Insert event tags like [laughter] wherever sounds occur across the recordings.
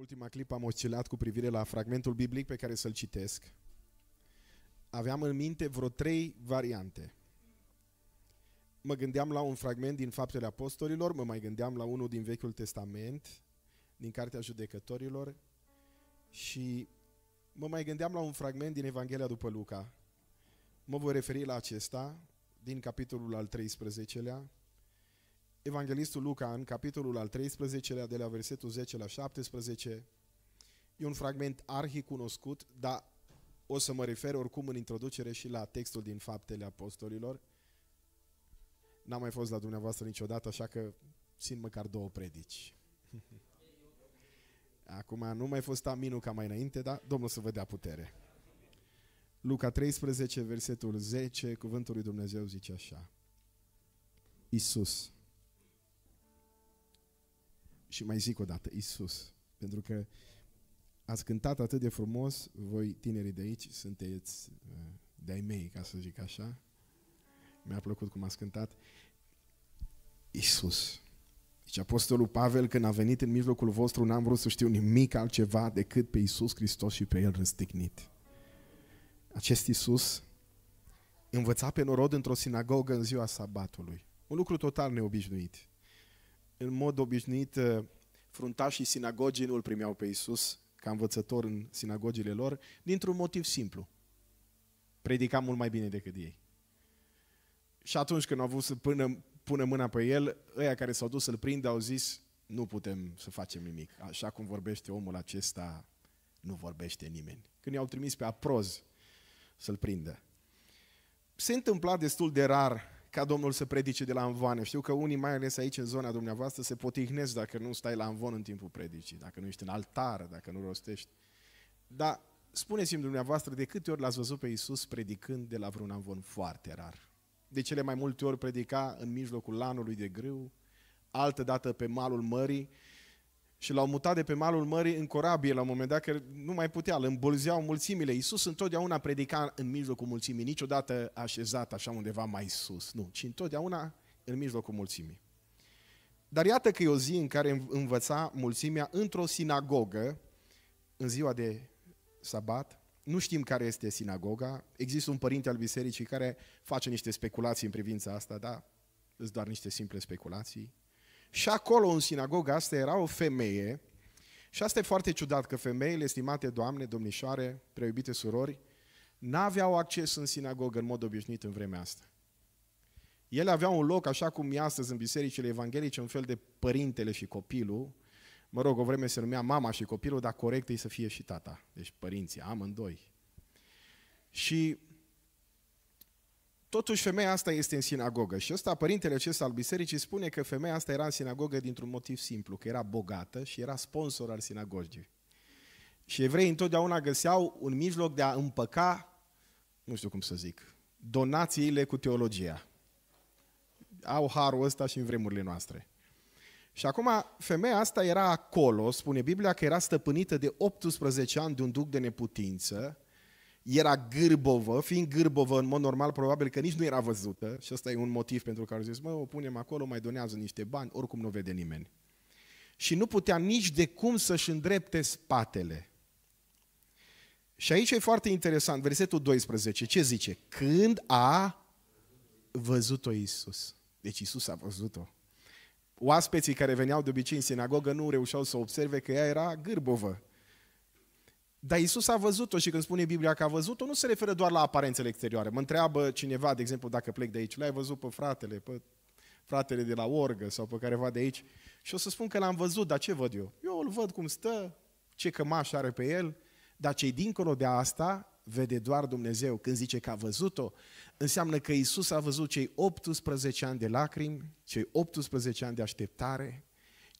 ultima clipă am oscilat cu privire la fragmentul biblic pe care să-l citesc. Aveam în minte vreo trei variante. Mă gândeam la un fragment din Faptele Apostolilor, mă mai gândeam la unul din Vechiul Testament, din Cartea Judecătorilor și mă mai gândeam la un fragment din Evanghelia după Luca. Mă voi referi la acesta, din capitolul al 13-lea, Evanghelistul Luca, în capitolul al 13-lea, de la versetul 10 la 17, e un fragment arhicunoscut, dar o să mă refer oricum în introducere și la textul din Faptele Apostolilor. N-am mai fost la dumneavoastră niciodată, așa că țin măcar două predici. [laughs] Acum nu mai fost aminul ca mai înainte, dar Domnul să vă dea putere. Luca 13, versetul 10, cuvântul lui Dumnezeu zice așa. Isus și mai zic o dată, Isus, pentru că ați cântat atât de frumos, voi tinerii de aici sunteți uh, de-ai mei, ca să zic așa. Mi-a plăcut cum ați cântat. Isus. Deci Apostolul Pavel, când a venit în mijlocul vostru, n-am vrut să știu nimic altceva decât pe Isus Hristos și pe El răstignit. Acest Isus învăța pe norod într-o sinagogă în ziua sabatului. Un lucru total neobișnuit în mod obișnuit, uh, fruntașii sinagogii nu îl primeau pe Iisus ca învățător în sinagogile lor, dintr-un motiv simplu. Predica mult mai bine decât ei. Și atunci când au avut să până, pună mâna pe el, ăia care s-au dus să-l prindă au zis, nu putem să facem nimic. Așa cum vorbește omul acesta, nu vorbește nimeni. Când i-au trimis pe aproz să-l prindă. Se întâmpla destul de rar ca Domnul să predice de la amvoane. Știu că unii, mai ales aici în zona dumneavoastră, se potihnesc dacă nu stai la amvon în timpul predicii, dacă nu ești în altar, dacă nu rostești. Dar spuneți-mi dumneavoastră de câte ori l-ați văzut pe Iisus predicând de la vreun Anvon foarte rar. De cele mai multe ori predica în mijlocul lanului de grâu, altă dată pe malul mării și l-au mutat de pe malul mării în corabie la un moment dat, că nu mai putea, îl îmbolzeau mulțimile. Iisus întotdeauna predica în mijlocul mulțimii, niciodată așezat așa undeva mai sus, nu, ci întotdeauna în mijlocul mulțimii. Dar iată că e o zi în care învăța mulțimea într-o sinagogă, în ziua de sabat, nu știm care este sinagoga, există un părinte al bisericii care face niște speculații în privința asta, dar sunt doar niște simple speculații. Și acolo, în sinagoga asta, era o femeie, și asta e foarte ciudat, că femeile, estimate doamne, domnișoare, preiubite surori, n-aveau acces în sinagogă în mod obișnuit în vremea asta. Ele aveau un loc, așa cum e astăzi în bisericile evanghelice, un fel de părintele și copilul, mă rog, o vreme se numea mama și copilul, dar corect e să fie și tata, deci părinții, amândoi. Și Totuși, femeia asta este în sinagogă și ăsta, părintele acesta al bisericii, spune că femeia asta era în sinagogă dintr-un motiv simplu, că era bogată și era sponsor al sinagogii. Și evreii întotdeauna găseau un mijloc de a împăca, nu știu cum să zic, donațiile cu teologia. Au harul ăsta și în vremurile noastre. Și acum, femeia asta era acolo, spune Biblia, că era stăpânită de 18 ani de un duc de neputință, era gârbovă, fiind gârbovă în mod normal, probabil că nici nu era văzută și ăsta e un motiv pentru care zis, mă, o punem acolo, mai donează niște bani, oricum nu vede nimeni. Și nu putea nici de cum să-și îndrepte spatele. Și aici e foarte interesant, versetul 12, ce zice? Când a văzut-o Iisus. Deci Iisus a văzut-o. Oaspeții care veneau de obicei în sinagogă nu reușeau să observe că ea era gârbovă. Dar Isus a văzut-o și când spune Biblia că a văzut-o, nu se referă doar la aparențele exterioare. Mă întreabă cineva, de exemplu, dacă plec de aici, l-ai văzut pe fratele, pe fratele de la Orgă sau pe careva de aici? Și o să spun că l-am văzut, dar ce văd eu? Eu îl văd cum stă, ce cămaș are pe el, dar cei dincolo de asta vede doar Dumnezeu. Când zice că a văzut-o, înseamnă că Isus a văzut cei 18 ani de lacrimi, cei 18 ani de așteptare,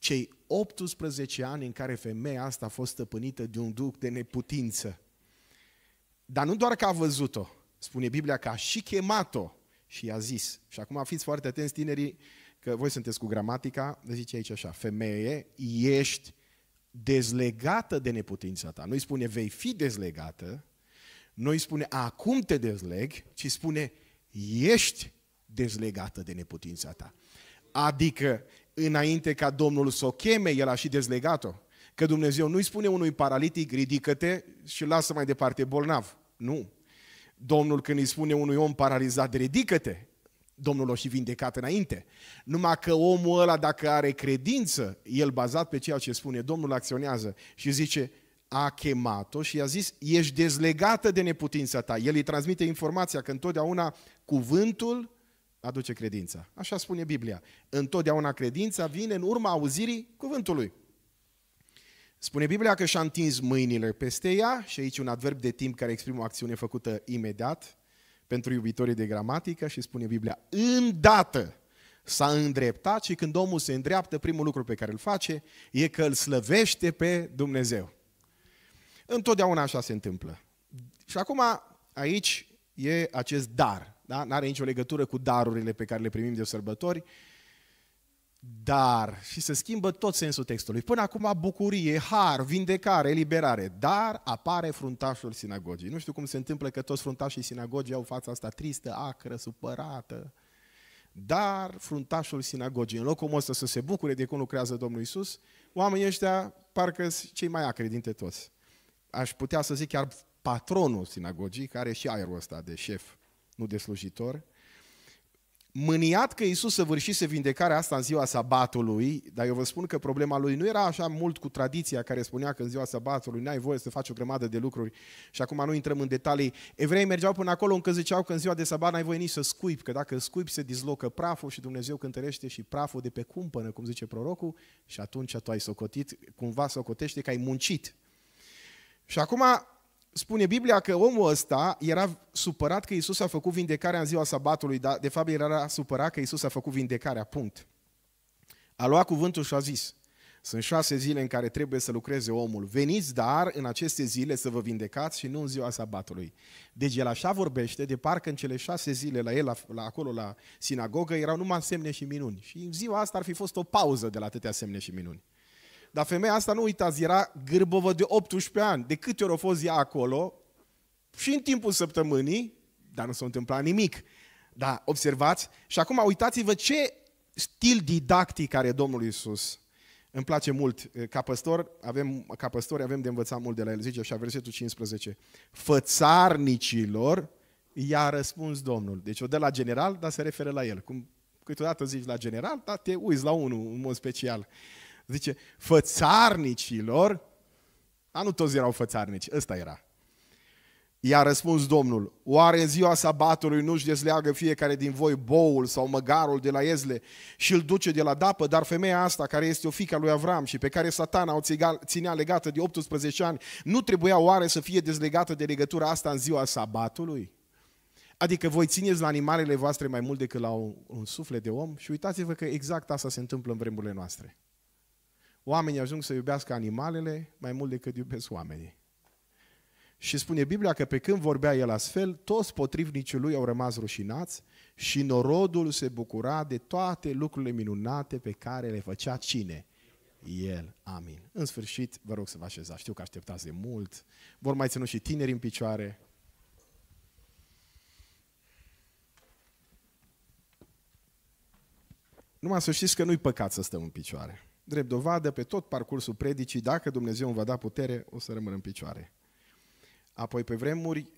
cei 18 ani în care femeia asta a fost stăpânită de un duc de neputință. Dar nu doar că a văzut-o, spune Biblia că a și chemat-o și i-a zis. Și acum fiți foarte atenți tinerii, că voi sunteți cu gramatica, zice aici așa, femeie, ești dezlegată de neputința ta. Nu-i spune vei fi dezlegată, nu-i spune acum te dezleg, ci spune ești dezlegată de neputința ta. Adică înainte ca Domnul să o cheme, el a și dezlegat-o. Că Dumnezeu nu-i spune unui paralitic, ridică-te și lasă mai departe bolnav. Nu. Domnul când îi spune unui om paralizat, ridică-te, Domnul o și vindecat înainte. Numai că omul ăla, dacă are credință, el bazat pe ceea ce spune, Domnul acționează și zice, a chemat-o și i-a zis, ești dezlegată de neputința ta. El îi transmite informația că întotdeauna cuvântul aduce credința. Așa spune Biblia. Întotdeauna credința vine în urma auzirii cuvântului. Spune Biblia că și-a întins mâinile peste ea și aici un adverb de timp care exprimă o acțiune făcută imediat pentru iubitorii de gramatică și spune Biblia, îndată s-a îndreptat și când omul se îndreaptă, primul lucru pe care îl face e că îl slăvește pe Dumnezeu. Întotdeauna așa se întâmplă. Și acum aici e acest dar da? N-are nicio legătură cu darurile pe care le primim de sărbători. Dar, și se schimbă tot sensul textului. Până acum bucurie, har, vindecare, eliberare. Dar apare fruntașul sinagogii. Nu știu cum se întâmplă că toți fruntașii sinagogii au fața asta tristă, acră, supărată. Dar fruntașul sinagogii, în locul ăsta să se bucure de cum lucrează Domnul Isus, oamenii ăștia parcă cei mai acri dintre toți. Aș putea să zic chiar patronul sinagogii, care are și aerul ăsta de șef nu de slujitor. Mâniat că Iisus săvârșise vindecarea asta în ziua sabatului, dar eu vă spun că problema lui nu era așa mult cu tradiția care spunea că în ziua sabatului n-ai voie să faci o grămadă de lucruri și acum nu intrăm în detalii. Evrei mergeau până acolo încă ziceau că în ziua de sabat n-ai voie nici să scuipi, că dacă scuipi se dislocă praful și Dumnezeu cântărește și praful de pe cumpănă, cum zice prorocul, și atunci tu ai socotit, cumva socotește că ai muncit. Și acum spune Biblia că omul ăsta era supărat că Isus a făcut vindecarea în ziua sabatului, dar de fapt era supărat că Isus a făcut vindecarea, punct. A luat cuvântul și a zis, sunt șase zile în care trebuie să lucreze omul. Veniți, dar, în aceste zile să vă vindecați și nu în ziua sabatului. Deci el așa vorbește, de parcă în cele șase zile la el, la, la acolo, la sinagogă, erau numai semne și minuni. Și în ziua asta ar fi fost o pauză de la atâtea semne și minuni. Dar femeia asta, nu uitați, era gârbovă de 18 ani. De câte ori a fost ea acolo, și în timpul săptămânii, dar nu s-a întâmplat nimic. Da, observați. Și acum uitați-vă ce stil didactic are Domnul Isus. Îmi place mult. Ca păstor, avem, ca păstori avem de învățat mult de la el. Zice așa, versetul 15. Fățarnicilor i-a răspuns Domnul. Deci o de la general, dar se referă la el. Cum câteodată zici la general, dar te uiți la unul în mod special. Zice, fățarnicilor, dar nu toți erau fățarnici, ăsta era. I-a răspuns Domnul, oare în ziua sabatului nu-și dezleagă fiecare din voi boul sau măgarul de la ezle și îl duce de la dapă, dar femeia asta, care este o fică lui Avram și pe care satana o ținea legată de 18 ani, nu trebuia oare să fie dezlegată de legătura asta în ziua sabatului? Adică voi țineți la animalele voastre mai mult decât la un, un suflet de om și uitați-vă că exact asta se întâmplă în vremurile noastre. Oamenii ajung să iubească animalele mai mult decât iubesc oamenii. Și spune Biblia că pe când vorbea el astfel, toți potrivnicii lui au rămas rușinați și norodul se bucura de toate lucrurile minunate pe care le făcea cine? El. Amin. În sfârșit, vă rog să vă așezați. Știu că așteptați de mult. Vor mai ținut și tineri în picioare. Numai să știți că nu-i păcat să stăm în picioare. Drept dovadă, pe tot parcursul predicii, dacă Dumnezeu îmi va da putere, o să rămân în picioare. Apoi, pe vremuri,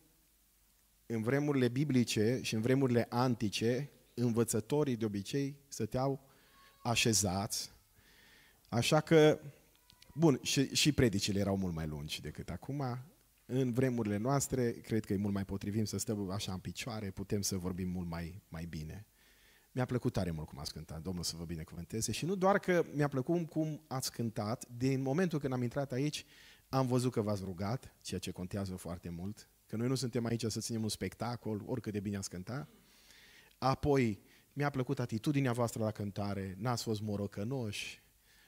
în vremurile biblice și în vremurile antice, învățătorii de obicei stăteau așezați, așa că, bun, și, și predicile erau mult mai lungi decât acum, în vremurile noastre, cred că e mult mai potrivim să stăm așa în picioare, putem să vorbim mult mai, mai bine. Mi-a plăcut tare mult cum ați cântat, Domnul să vă binecuvânteze. Și nu doar că mi-a plăcut cum ați cântat, din momentul când am intrat aici, am văzut că v-ați rugat, ceea ce contează foarte mult, că noi nu suntem aici să ținem un spectacol, oricât de bine ați cânta. Apoi, mi-a plăcut atitudinea voastră la cântare, n-ați fost morocănoși,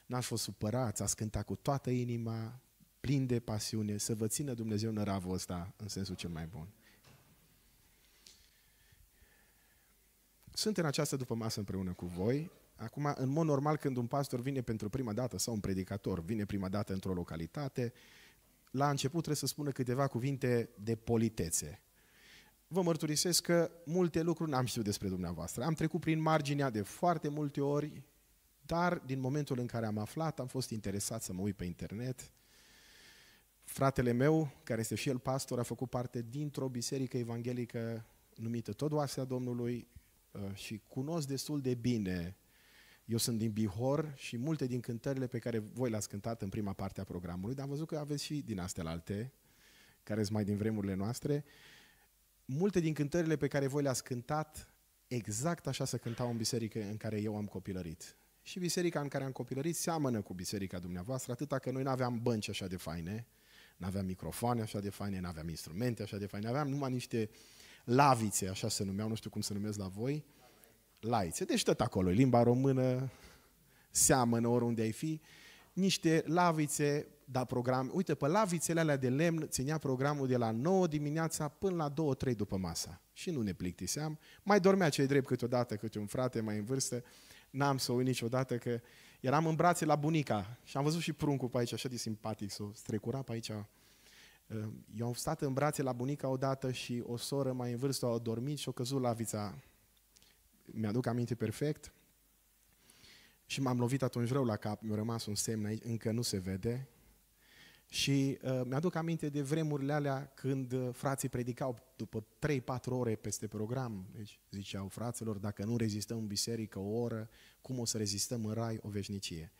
n-ați fost supărați, ați cântat cu toată inima, plin de pasiune, să vă țină Dumnezeu în ravul ăsta, în sensul cel mai bun. Sunt în această după masă împreună cu voi. Acum, în mod normal, când un pastor vine pentru prima dată sau un predicator vine prima dată într-o localitate, la început trebuie să spună câteva cuvinte de politețe. Vă mărturisesc că multe lucruri n-am știut despre dumneavoastră. Am trecut prin marginea de foarte multe ori, dar din momentul în care am aflat, am fost interesat să mă uit pe internet. Fratele meu, care este și el pastor, a făcut parte dintr-o biserică evanghelică numită tot Oasea Domnului Uh, și cunosc destul de bine. Eu sunt din Bihor și multe din cântările pe care voi le-ați cântat în prima parte a programului, dar am văzut că aveți și din astea alte, care sunt mai din vremurile noastre, multe din cântările pe care voi le-ați cântat, exact așa se cântau în biserică în care eu am copilărit. Și biserica în care am copilărit seamănă cu biserica dumneavoastră, atâta că noi nu aveam bănci așa de faine, nu aveam microfoane așa de faine, nu aveam instrumente așa de faine, aveam numai niște uh, lavițe, așa se numeau, nu știu cum se numesc la voi, laițe. Deci tot acolo, limba română, seamănă oriunde ai fi, niște lavițe, da program, uite, pe lavițele alea de lemn ținea programul de la 9 dimineața până la 2-3 după masa. Și nu ne plictiseam. Mai dormea cei drept câteodată, câte un frate mai în vârstă, n-am să o uit niciodată că eram în brațe la bunica și am văzut și pruncul pe aici, așa de simpatic, s-o strecura pe aici, eu ehm, am stat în brațe la bunica odată și o soră mai în vârstă a dormit și o căzut la vița. Mi-aduc aminte perfect. Și m-am lovit atunci rău la cap, mi-a rămas un semn aici, încă nu se vede. Și uh, mi-aduc aminte de vremurile alea când uh, frații predicau după 3-4 ore peste program. Deci ziceau fraților, dacă nu rezistăm în biserică o oră, cum o să rezistăm în rai o veșnicie?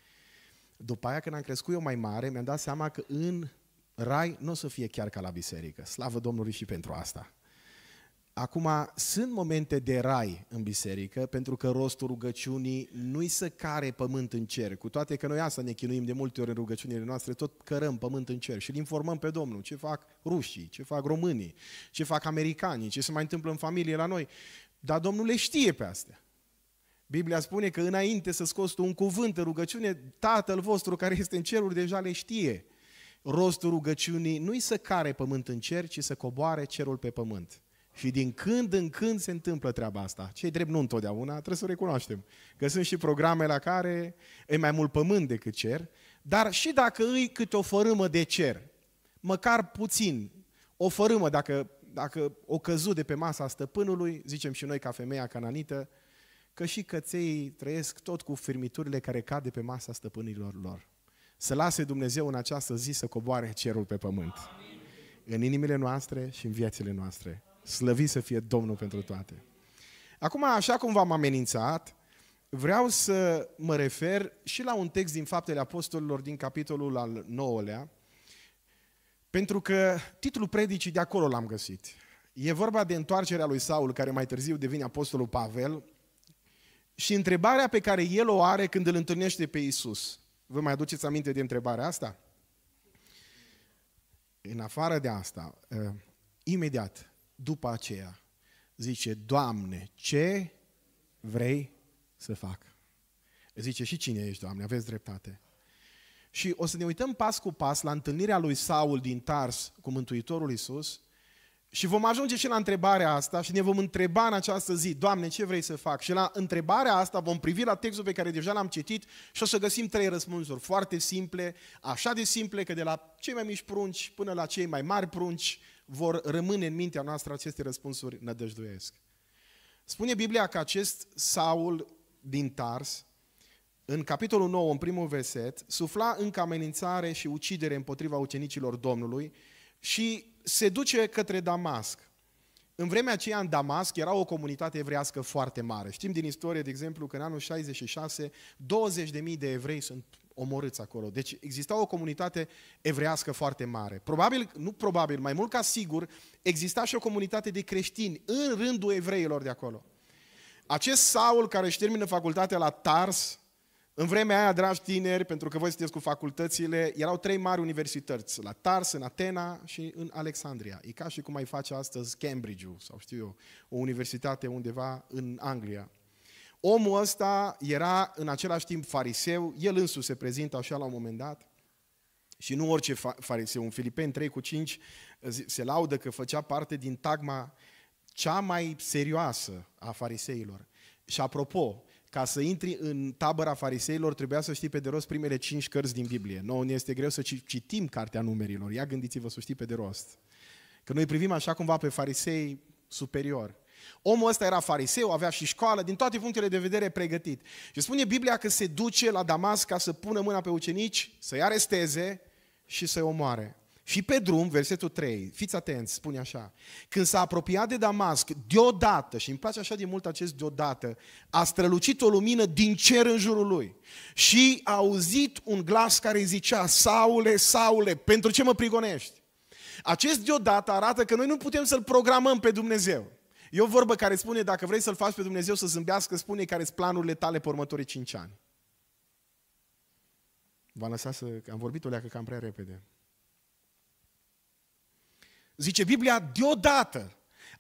După aia, când am crescut eu mai mare, mi-am dat seama că în rai nu o să fie chiar ca la biserică. Slavă Domnului și pentru asta. Acum, sunt momente de rai în biserică, pentru că rostul rugăciunii nu-i să care pământ în cer, cu toate că noi asta ne chinuim de multe ori în rugăciunile noastre, tot cărăm pământ în cer și îl informăm pe Domnul ce fac rușii, ce fac românii, ce fac americanii, ce se mai întâmplă în familie la noi. Dar Domnul le știe pe astea. Biblia spune că înainte să scoți un cuvânt în rugăciune, Tatăl vostru care este în ceruri deja le știe. Rostul rugăciunii nu-i să care pământ în cer, ci să coboare cerul pe pământ. Și din când în când se întâmplă treaba asta. Cei drept nu întotdeauna, trebuie să o recunoaștem. Că sunt și programe la care e mai mult pământ decât cer, dar și dacă îi câte o fărâmă de cer, măcar puțin, o fărâmă, dacă, dacă o căzu de pe masa stăpânului, zicem și noi ca femeia cananită, că și căței trăiesc tot cu firmiturile care cad de pe masa stăpânilor lor. Să lase Dumnezeu în această zi să coboare cerul pe pământ. Amin. În inimile noastre și în viețile noastre. Slăvi să fie Domnul pentru toate. Acum, așa cum v-am amenințat, vreau să mă refer și la un text din Faptele Apostolilor din capitolul al 9-lea, pentru că titlul predicii de acolo l-am găsit. E vorba de întoarcerea lui Saul, care mai târziu devine apostolul Pavel, și întrebarea pe care el o are când îl întâlnește pe Isus. Vă mai aduceți aminte de întrebarea asta? În afară de asta, ă, imediat după aceea, zice, Doamne, ce vrei să fac? Zice, și cine ești, Doamne, aveți dreptate. Și o să ne uităm pas cu pas la întâlnirea lui Saul din Tars cu Mântuitorul Isus și vom ajunge și la întrebarea asta și ne vom întreba în această zi, Doamne, ce vrei să fac? Și la întrebarea asta vom privi la textul pe care deja l-am citit și o să găsim trei răspunsuri foarte simple, așa de simple că de la cei mai mici prunci până la cei mai mari prunci vor rămâne în mintea noastră aceste răspunsuri nădăjduiesc. Spune Biblia că acest Saul din Tars, în capitolul 9, în primul verset, sufla încă amenințare și ucidere împotriva ucenicilor Domnului, și se duce către Damasc. În vremea aceea în Damasc era o comunitate evrească foarte mare. Știm din istorie, de exemplu, că în anul 66 20.000 de evrei sunt omorâți acolo. Deci exista o comunitate evrească foarte mare. Probabil, nu probabil, mai mult ca sigur, exista și o comunitate de creștini în rândul evreilor de acolo. Acest Saul care își termină facultatea la Tars, în vremea aia, dragi tineri, pentru că voi sunteți cu facultățile, erau trei mari universități, la Tars, în Atena și în Alexandria. E ca și cum ai face astăzi cambridge sau știu eu, o universitate undeva în Anglia. Omul ăsta era în același timp fariseu, el însuși se prezintă așa la un moment dat, și nu orice fariseu, un Filipen 3 cu 5 se laudă că făcea parte din tagma cea mai serioasă a fariseilor. Și apropo, ca să intri în tabăra fariseilor, trebuia să știi pe de rost primele cinci cărți din Biblie. Nu, ne este greu să citim Cartea Numerilor. Ia gândiți-vă să știi pe de rost. Că noi privim așa cumva pe farisei superior. Omul ăsta era fariseu, avea și școală, din toate punctele de vedere pregătit. Și spune Biblia că se duce la Damas ca să pună mâna pe ucenici, să-i aresteze și să-i omoare. Și pe drum, versetul 3, fiți atenți, spune așa, când s-a apropiat de Damasc, deodată, și îmi place așa de mult acest deodată, a strălucit o lumină din cer în jurul lui și a auzit un glas care zicea, Saule, Saule, pentru ce mă prigonești? Acest deodată arată că noi nu putem să-L programăm pe Dumnezeu. E o vorbă care spune, dacă vrei să-L faci pe Dumnezeu să zâmbească, spune care sunt planurile tale pe următorii cinci ani. V-am lăsat să... Am vorbit o leacă cam prea repede. Zice Biblia, deodată.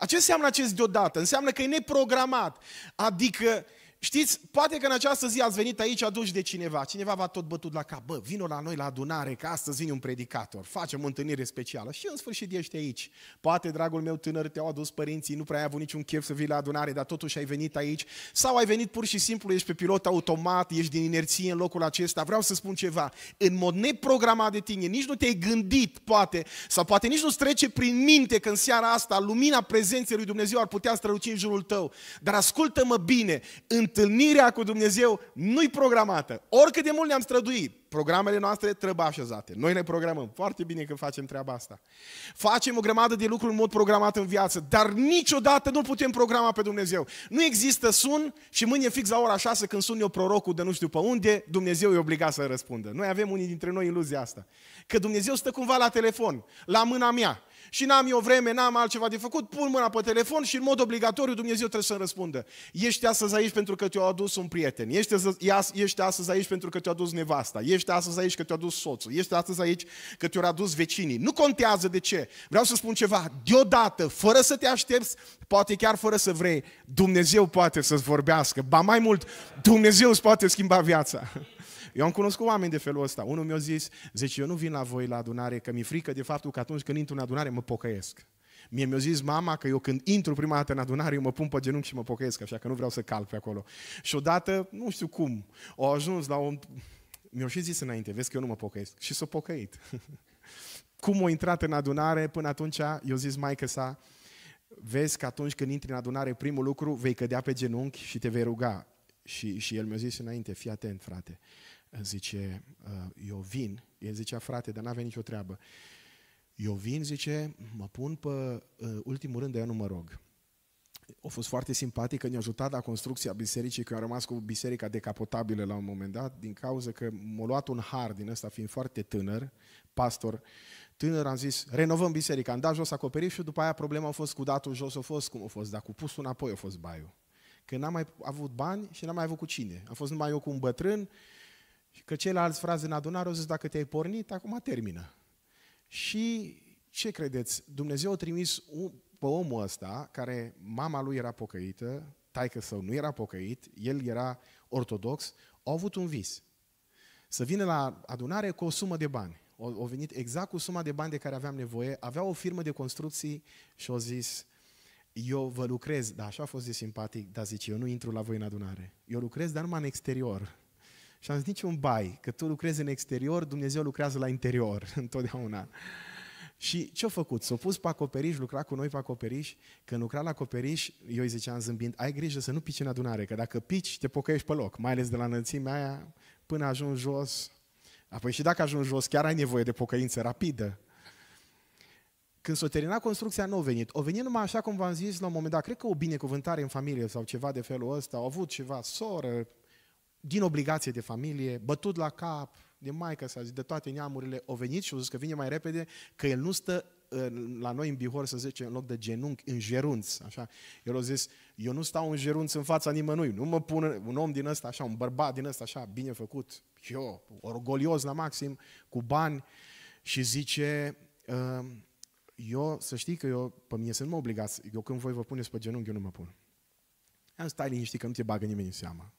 Ce înseamnă acest deodată? Înseamnă că e neprogramat. Adică Știți, poate că în această zi ați venit aici aduși de cineva. Cineva v-a tot bătut la cap. Bă, vino la noi la adunare, că astăzi vine un predicator. Facem o întâlnire specială. Și în sfârșit ești aici. Poate, dragul meu tânăr, te-au adus părinții, nu prea ai avut niciun chef să vii la adunare, dar totuși ai venit aici. Sau ai venit pur și simplu, ești pe pilot automat, ești din inerție în locul acesta. Vreau să spun ceva. În mod neprogramat de tine, nici nu te-ai gândit, poate, sau poate nici nu-ți trece prin minte că în seara asta lumina prezenței lui Dumnezeu ar putea străluci în jurul tău. Dar ascultă-mă bine, în întâlnirea cu Dumnezeu nu-i programată. Oricât de mult ne-am străduit, programele noastre trebuie așezate. Noi ne programăm. Foarte bine că facem treaba asta. Facem o grămadă de lucruri în mod programat în viață, dar niciodată nu putem programa pe Dumnezeu. Nu există sun și mâine fix la ora 6 când sun eu prorocul de nu știu pe unde, Dumnezeu e obligat să răspundă. Noi avem unii dintre noi iluzia asta. Că Dumnezeu stă cumva la telefon, la mâna mea, și n-am eu vreme, n-am altceva de făcut, pun mâna pe telefon și în mod obligatoriu Dumnezeu trebuie să-mi răspundă. Ești astăzi aici pentru că te-a adus un prieten, ești, astăzi aici pentru că te-a adus nevasta, ești astăzi aici că te-a adus soțul, ești astăzi aici că te-au adus vecinii. Nu contează de ce. Vreau să spun ceva, deodată, fără să te aștepți, poate chiar fără să vrei, Dumnezeu poate să-ți vorbească. Ba mai mult, Dumnezeu îți poate schimba viața. Eu am cunoscut oameni de felul ăsta. Unul mi-a zis, zice, eu nu vin la voi la adunare, că mi-e frică de faptul că atunci când intru în adunare mă pocăiesc. Mie mi-a zis mama că eu când intru prima dată în adunare, eu mă pun pe genunchi și mă pocăiesc, așa că nu vreau să calc pe acolo. Și odată, nu știu cum, au ajuns la un... Mi-au și zis înainte, vezi că eu nu mă pocăiesc. Și s-a pocăit. [laughs] cum o intrat în adunare, până atunci eu zis maică sa, vezi că atunci când intri în adunare, primul lucru, vei cădea pe genunchi și te vei ruga. Și, și el mi-a zis înainte, fii atent, frate, zice, uh, eu vin. El zicea, frate, dar n-avea nicio treabă. Eu vin, zice, mă pun pe uh, ultimul rând, de eu nu mă rog. A fost foarte simpatică, ne-a ajutat la construcția bisericii, că a rămas cu biserica decapotabilă la un moment dat, din cauza că m-a luat un har din ăsta, fiind foarte tânăr, pastor tânăr, am zis, renovăm biserica, am dat jos acoperișul, după aia problema a fost cu datul jos, a fost cum a fost, dar cu pusul înapoi a fost baiul. Că n-am mai avut bani și n-am mai avut cu cine. Am fost numai eu cu un bătrân, și că ceilalți fraze în adunare au zis, dacă te-ai pornit, acum termină. Și ce credeți? Dumnezeu a trimis pe omul ăsta, care mama lui era pocăită, taică său nu era pocăit, el era ortodox, au avut un vis. Să vină la adunare cu o sumă de bani. Au venit exact cu suma de bani de care aveam nevoie, avea o firmă de construcții și au zis, eu vă lucrez, dar așa a fost de simpatic, dar zice, eu nu intru la voi în adunare. Eu lucrez, dar numai în exterior. Și am zis, niciun bai, că tu lucrezi în exterior, Dumnezeu lucrează la interior, [laughs] întotdeauna. Și ce-a făcut? S-a pus pe acoperiș, lucra cu noi pe acoperiș. Când lucra la acoperiș, eu îi ziceam zâmbind, ai grijă să nu pici în adunare, că dacă pici, te pocăiești pe loc, mai ales de la înălțimea aia până ajungi jos. Apoi și dacă ajungi jos, chiar ai nevoie de pocăință rapidă. Când s-a terminat construcția, nu a venit. O venit numai așa cum v-am zis la un moment dat, cred că o binecuvântare în familie sau ceva de felul ăsta, au avut ceva, soră, din obligație de familie, bătut la cap, de maică zic, de toate neamurile, o venit și au zis că vine mai repede, că el nu stă uh, la noi în Bihor, să zice, în loc de genunchi, în gerunț, așa. El a zis, eu nu stau în gerunț în fața nimănui, nu mă pun un om din ăsta așa, un bărbat din ăsta așa, bine făcut, eu, orgolios la maxim, cu bani și zice, ehm, eu, să știi că eu, pe mine să nu mă obligați, eu când voi vă puneți pe genunchi, eu nu mă pun. Am stai liniștit că nu te bagă nimeni în seama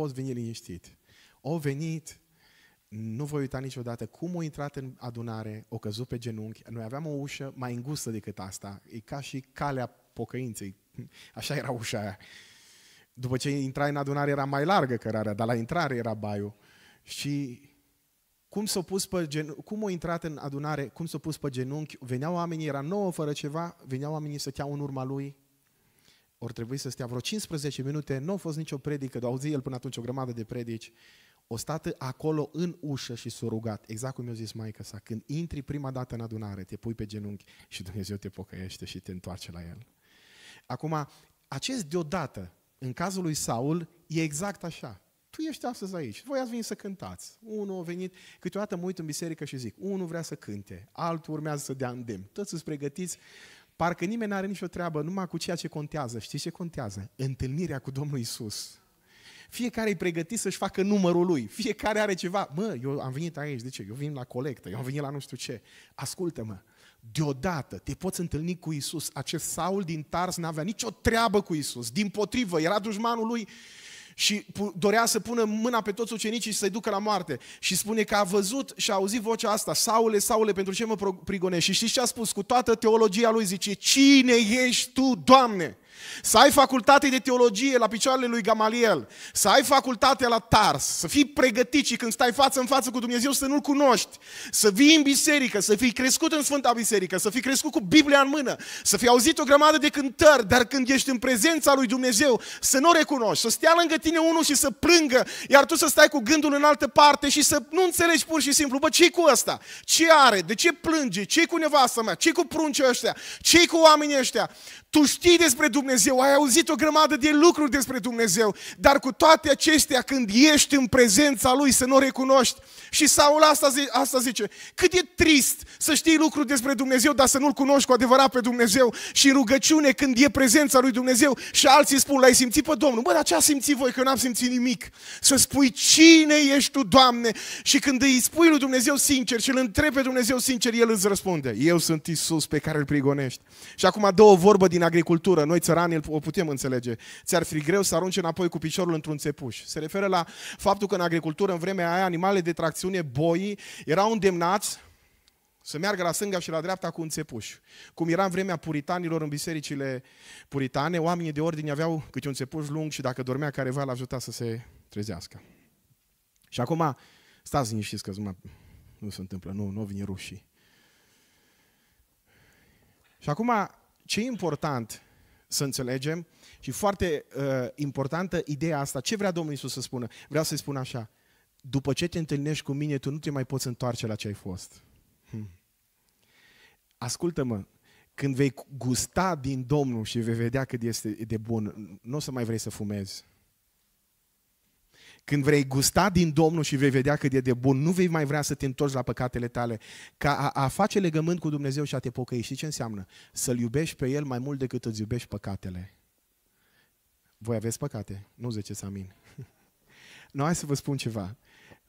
poți veni liniștit. O venit, nu voi uita niciodată cum o intrat în adunare, o căzut pe genunchi. Noi aveam o ușă mai îngustă decât asta. E ca și calea pocăinței. [laughs] Așa era ușa aia. După ce intrai în adunare era mai largă cărarea, dar la intrare era baiul. Și cum s-a pus pe gen... cum o intrat în adunare, cum s-a pus pe genunchi, veneau oamenii, era nouă fără ceva, veneau oamenii să cheau în urma lui, Or trebui să stea vreo 15 minute, nu a fost nicio predică, dar auzi el până atunci o grămadă de predici. O stat acolo în ușă și s-a rugat, exact cum mi-a zis maica sa, când intri prima dată în adunare, te pui pe genunchi și Dumnezeu te pocăiește și te întoarce la el. Acum, acest deodată, în cazul lui Saul, e exact așa. Tu ești astăzi aici, voi ați venit să cântați. Unul a venit, câteodată mă uit în biserică și zic, unul vrea să cânte, altul urmează să dea îndemn. Toți sunt pregătiți Parcă nimeni nu are nicio treabă numai cu ceea ce contează. Știți ce contează? Întâlnirea cu Domnul Isus. Fiecare e pregătit să-și facă numărul lui. Fiecare are ceva. Mă, eu am venit aici, de ce? Eu vin la colectă, eu am venit la nu știu ce. Ascultă-mă, deodată te poți întâlni cu Isus. Acest Saul din Tars n-avea nicio treabă cu Isus. Din potrivă, era dușmanul lui și dorea să pună mâna pe toți ucenicii și să-i ducă la moarte. Și spune că a văzut și a auzit vocea asta, Saule, Saule, pentru ce mă prigonești? Și știți ce a spus? Cu toată teologia lui zice, cine ești tu, Doamne? Să ai facultate de teologie la picioarele lui Gamaliel, să ai facultatea la Tars, să fii pregătit și când stai față în față cu Dumnezeu să nu-L cunoști, să vii în biserică, să fii crescut în Sfânta Biserică, să fii crescut cu Biblia în mână, să fii auzit o grămadă de cântări, dar când ești în prezența lui Dumnezeu să nu recunoști, să stea lângă tine unul și să plângă, iar tu să stai cu gândul în altă parte și să nu înțelegi pur și simplu, bă, ce cu ăsta? Ce are? De ce plânge? ce cu nevastă mea? ce cu pruncii ăștia? ce cu oamenii ăștia? Tu știi despre Dumnezeu Dumnezeu, ai auzit o grămadă de lucruri despre Dumnezeu, dar cu toate acestea, când ești în prezența Lui, să nu o recunoști. Și Saul asta, zi, asta zice, cât e trist să știi lucruri despre Dumnezeu, dar să nu-L cunoști cu adevărat pe Dumnezeu. Și rugăciune, când e prezența Lui Dumnezeu și alții spun, l-ai simțit pe Domnul? Bă, dar ce a simțit voi, că eu n-am simțit nimic? Să spui, cine ești Tu, Doamne? Și când îi spui lui Dumnezeu sincer și îl întrebi pe Dumnezeu sincer, El îți răspunde, eu sunt Isus pe care îl prigonești. Și acum două vorbă din agricultură, noi țăra țăranii o putem înțelege. Ți-ar fi greu să arunci înapoi cu piciorul într-un țepuș. Se referă la faptul că în agricultură, în vremea aia, animalele de tracțiune, boii, erau îndemnați să meargă la stânga și la dreapta cu un țepuș. Cum era în vremea puritanilor în bisericile puritane, oamenii de ordine aveau câte un țepuș lung și dacă dormea careva l ajuta să se trezească. Și acum, stați liniștiți că zuma, nu se întâmplă, nu, nu vin rușii. Și acum, ce e important să înțelegem. Și foarte uh, importantă ideea asta, ce vrea Domnul Isus să spună? Vreau să-i spun așa, după ce te întâlnești cu mine, tu nu te mai poți întoarce la ce ai fost. Hmm. Ascultă-mă, când vei gusta din Domnul și vei vedea cât este de bun, nu o să mai vrei să fumezi când vrei gusta din Domnul și vei vedea cât e de bun, nu vei mai vrea să te întorci la păcatele tale. Ca a, a face legământ cu Dumnezeu și a te pocăi, Și ce înseamnă? Să-L iubești pe El mai mult decât îți iubești păcatele. Voi aveți păcate? Nu ziceți amin. [laughs] Nu, hai să vă spun ceva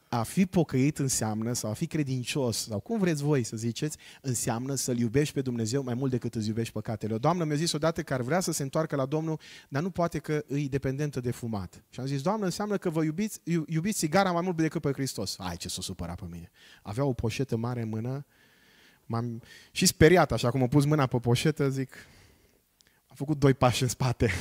a fi pocăit înseamnă, sau a fi credincios, sau cum vreți voi să ziceți, înseamnă să-L iubești pe Dumnezeu mai mult decât îți iubești păcatele. O doamnă mi-a zis odată că ar vrea să se întoarcă la Domnul, dar nu poate că îi dependentă de fumat. Și am zis, doamnă, înseamnă că vă iubiți, iubiți sigara mai mult decât pe Hristos. Ai ce s-o supăra pe mine. Avea o poșetă mare în mână, m-am și speriat așa cum am pus mâna pe poșetă, zic, am făcut doi pași în spate. [laughs]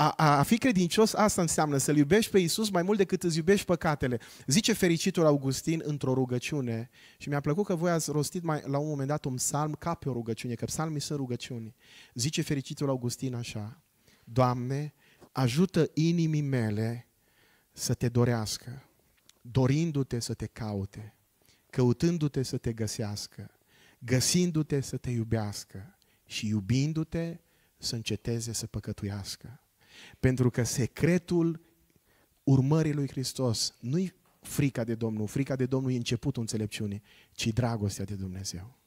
A, a, a fi credincios asta înseamnă să-L iubești pe Iisus mai mult decât îți iubești păcatele. Zice fericitul Augustin într-o rugăciune și mi-a plăcut că voi ați rostit mai, la un moment dat un psalm ca pe o rugăciune, că psalmii sunt rugăciuni. Zice fericitul Augustin așa, Doamne, ajută inimii mele să te dorească, dorindu-te să te caute, căutându-te să te găsească, găsindu-te să te iubească și iubindu-te să înceteze să păcătuiască. Pentru că secretul urmării lui Hristos nu-i frica de Domnul, frica de Domnul e începutul înțelepciunii, ci dragostea de Dumnezeu.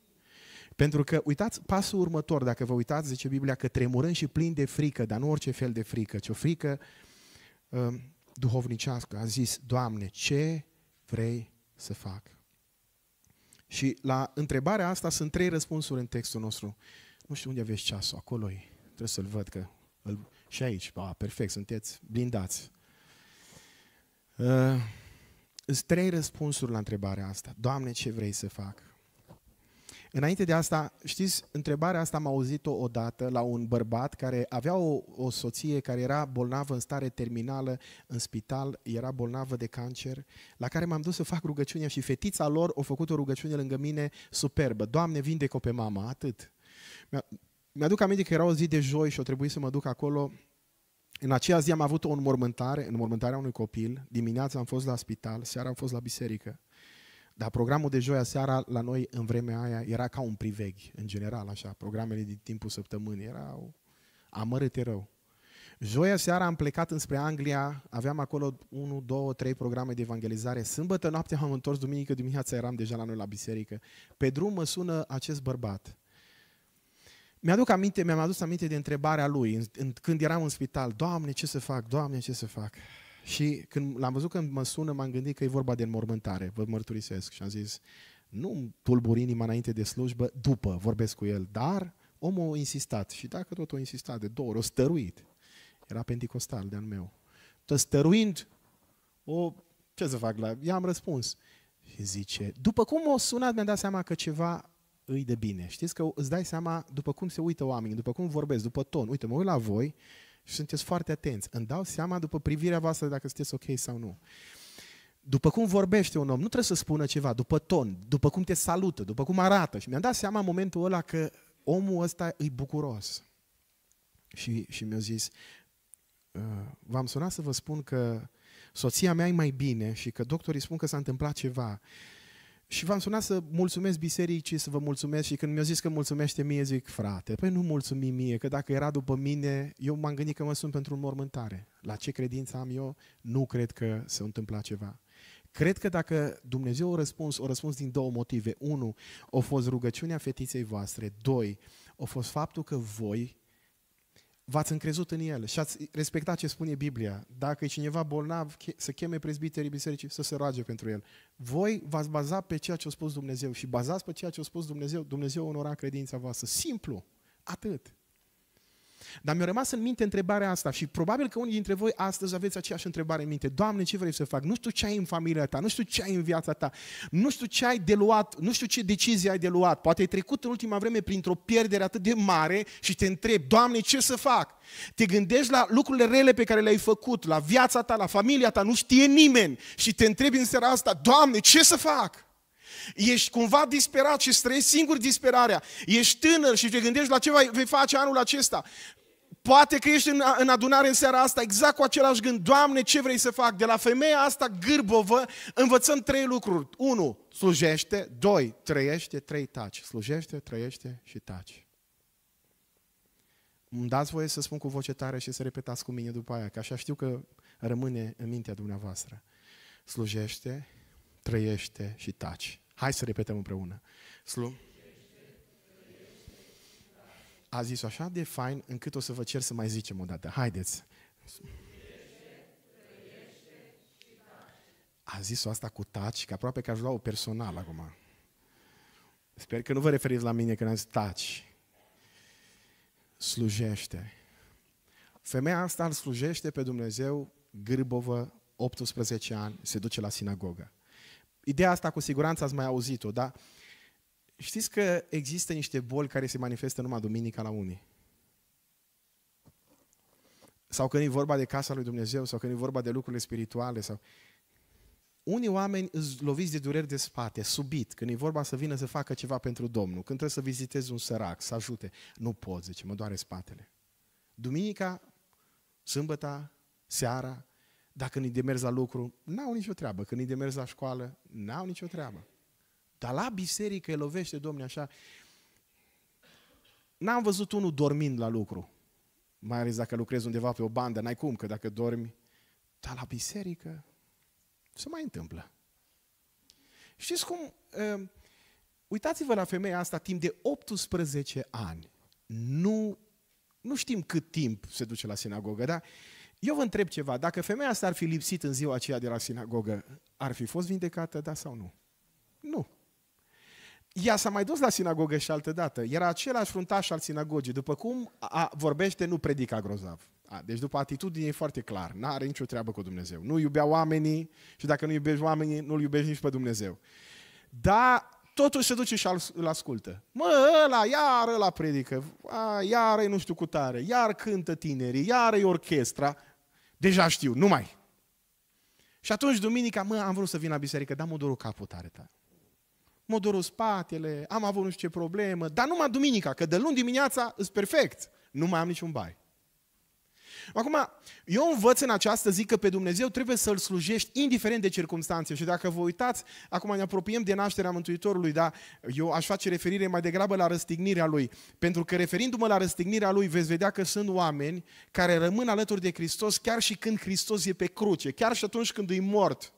Pentru că, uitați, pasul următor, dacă vă uitați, zice Biblia, că tremurând și plin de frică, dar nu orice fel de frică, ci o frică uh, duhovnicească. A zis, Doamne, ce vrei să fac? Și la întrebarea asta sunt trei răspunsuri în textul nostru. Nu știu unde aveți ceasul, acolo e. Trebuie să-l văd că îl, și aici, a, perfect, sunteți blindați. Uh, sunt trei răspunsuri la întrebarea asta. Doamne, ce vrei să fac? Înainte de asta, știți, întrebarea asta am auzit-o odată la un bărbat care avea o, o soție care era bolnavă în stare terminală în spital, era bolnavă de cancer, la care m-am dus să fac rugăciunea și fetița lor a făcut o rugăciune lângă mine superbă. Doamne, vindecă-o pe mama, atât. Mi-aduc aminte că era o zi de joi și o trebuie să mă duc acolo. În aceea zi am avut o înmormântare, înmormântarea unui copil. Dimineața am fost la spital, seara am fost la biserică. Dar programul de joia seara la noi în vremea aia era ca un priveg, în general, așa. Programele din timpul săptămânii erau amărâte rău. Joia seara am plecat înspre Anglia, aveam acolo 1, 2, 3 programe de evangelizare. Sâmbătă noapte am întors, duminică dimineața eram deja la noi la biserică. Pe drum mă sună acest bărbat mi-aduc aminte, mi-am adus aminte de întrebarea lui în, în, când eram în spital. Doamne, ce să fac? Doamne, ce să fac? Și când l-am văzut când mă sună, m-am gândit că e vorba de înmormântare. Vă mărturisesc și am zis, nu tulbur inima înainte de slujbă, după vorbesc cu el. Dar omul a insistat și dacă tot o insistat de două ori, o stăruit. Era penticostal de-al meu. Tot stăruind, o, ce să fac la... I-am răspuns. Și zice, după cum o sunat, mi-am dat seama că ceva îi de bine. Știți că îți dai seama după cum se uită oamenii, după cum vorbesc, după ton. Uite, mă uit la voi și sunteți foarte atenți. Îmi dau seama după privirea voastră dacă sunteți ok sau nu. După cum vorbește un om, nu trebuie să spună ceva, după ton, după cum te salută, după cum arată. Și mi-am dat seama în momentul ăla că omul ăsta e bucuros. Și, și mi-a zis, uh, v-am sunat să vă spun că soția mea e mai bine și că doctorii spun că s-a întâmplat ceva. Și v-am sunat să mulțumesc bisericii, să vă mulțumesc și când mi-au zis că mulțumește mie, zic, frate, păi nu mulțumi mie, că dacă era după mine, eu m-am gândit că mă sun pentru mormântare. La ce credință am eu, nu cred că se întâmpla ceva. Cred că dacă Dumnezeu a răspuns, o răspuns din două motive. Unu, a fost rugăciunea fetiței voastre. Doi, a fost faptul că voi v-ați încrezut în el și ați respectat ce spune Biblia. Dacă e cineva bolnav, să cheme prezbiterii bisericii să se roage pentru el. Voi v-ați bazat pe ceea ce a spus Dumnezeu și bazați pe ceea ce a spus Dumnezeu, Dumnezeu onora credința voastră. Simplu. Atât. Dar mi-a rămas în minte întrebarea asta și probabil că unii dintre voi astăzi aveți aceeași întrebare în minte. Doamne, ce vrei să fac? Nu știu ce ai în familia ta, nu știu ce ai în viața ta, nu știu ce ai de luat, nu știu ce decizie ai de luat. Poate ai trecut în ultima vreme printr-o pierdere atât de mare și te întrebi, Doamne, ce să fac? Te gândești la lucrurile rele pe care le-ai făcut, la viața ta, la familia ta, nu știe nimeni și te întrebi în seara asta, Doamne, ce să fac? Ești cumva disperat și străiești singur disperarea. Ești tânăr și te gândești la ce vei face anul acesta. Poate că ești în, adunare în seara asta exact cu același gând. Doamne, ce vrei să fac? De la femeia asta gârbovă învățăm trei lucruri. Unu, slujește. Doi, trăiește. Trei, taci. Slujește, trăiește și taci. Îmi dați voie să spun cu voce tare și să repetați cu mine după aia, că așa știu că rămâne în mintea dumneavoastră. Slujește, trăiește și taci. Hai să repetăm împreună. Slu. A zis așa de fain încât o să vă cer să mai zicem o dată. Haideți. A zis-o asta cu taci, că aproape că aș lua-o personal acum. Sper că nu vă referiți la mine când am zis taci. Slujește. Femeia asta îl slujește pe Dumnezeu, gârbovă, 18 ani, se duce la sinagogă. Ideea asta cu siguranță ați mai auzit-o, da? Știți că există niște boli care se manifestă numai duminica la unii. Sau când e vorba de casa lui Dumnezeu, sau când e vorba de lucrurile spirituale. sau Unii oameni îți loviți de dureri de spate, subit, când e vorba să vină să facă ceva pentru Domnul, când trebuie să vizitezi un sărac, să ajute. Nu pot, zice, mă doare spatele. Duminica, sâmbăta, seara, dacă nu-i de mers la lucru, n-au nicio treabă. Când nu-i de mers la școală, n-au nicio treabă. Dar la biserică îi lovește, domne, așa. N-am văzut unul dormind la lucru. Mai ales dacă lucrezi undeva pe o bandă, n-ai cum, că dacă dormi. Dar la biserică se mai întâmplă. Știți cum? Uh, uitați-vă la femeia asta timp de 18 ani. Nu, nu știm cât timp se duce la sinagogă, dar eu vă întreb ceva, dacă femeia asta ar fi lipsit în ziua aceea de la sinagogă, ar fi fost vindecată, da sau nu? Nu. Ea s-a mai dus la sinagogă și altă dată. Era același fruntaș al sinagogii. După cum a, vorbește, nu predica grozav. A, deci după atitudine e foarte clar. Nu are nicio treabă cu Dumnezeu. Nu iubea oamenii și dacă nu iubești oamenii, nu-L iubești nici pe Dumnezeu. Dar totuși se duce și îl ascultă. Mă, ăla, iar ăla predică, a, iar nu știu cu tare, iar cântă tinerii, iar e orchestra. Deja știu, nu mai. Și atunci, duminica, mă, am vrut să vin la biserică, dar mă dorul capul tare, tare. Mă dorul spatele, am avut nu știu ce problemă, dar numai duminica, că de luni dimineața îs perfect. Nu mai am niciun bai. Acum, eu învăț în această zi că pe Dumnezeu trebuie să-L slujești indiferent de circunstanțe. Și dacă vă uitați, acum ne apropiem de nașterea Mântuitorului, dar eu aș face referire mai degrabă la răstignirea Lui. Pentru că referindu-mă la răstignirea Lui, veți vedea că sunt oameni care rămân alături de Hristos chiar și când Hristos e pe cruce, chiar și atunci când e mort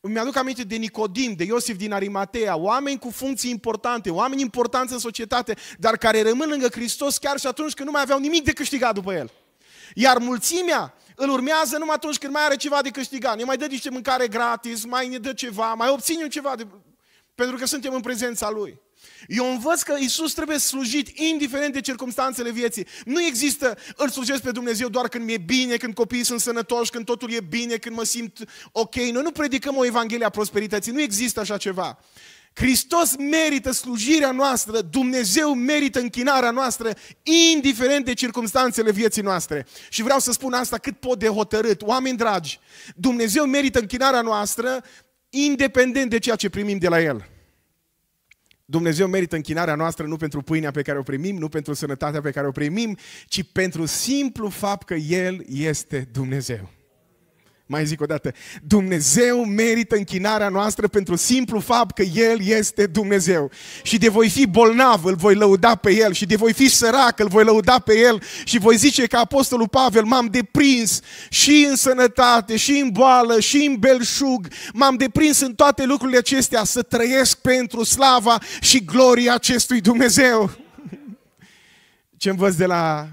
îmi aduc aminte de Nicodim, de Iosif din Arimatea, oameni cu funcții importante, oameni importanți în societate, dar care rămân lângă Hristos chiar și atunci când nu mai aveau nimic de câștigat după el. Iar mulțimea îl urmează numai atunci când mai are ceva de câștigat. Ne mai dă niște mâncare gratis, mai ne dă ceva, mai obținem ceva, de... pentru că suntem în prezența Lui. Eu învăț că Isus trebuie slujit indiferent de circumstanțele vieții. Nu există, îl slujesc pe Dumnezeu doar când mi-e bine, când copiii sunt sănătoși, când totul e bine, când mă simt ok. Noi nu predicăm o Evanghelie a prosperității, nu există așa ceva. Hristos merită slujirea noastră, Dumnezeu merită închinarea noastră, indiferent de circumstanțele vieții noastre. Și vreau să spun asta cât pot de hotărât. Oameni dragi, Dumnezeu merită închinarea noastră, independent de ceea ce primim de la El. Dumnezeu merită închinarea noastră nu pentru pâinea pe care o primim, nu pentru sănătatea pe care o primim, ci pentru simplu fapt că El este Dumnezeu. Mai zic o dată. Dumnezeu merită închinarea noastră pentru simplu fapt că El este Dumnezeu. Și de voi fi bolnav, îl voi lăuda pe El. Și de voi fi sărac, îl voi lăuda pe El. Și voi zice că Apostolul Pavel m-am deprins și în sănătate, și în boală, și în belșug. M-am deprins în toate lucrurile acestea să trăiesc pentru slava și gloria acestui Dumnezeu. Ce învăț de la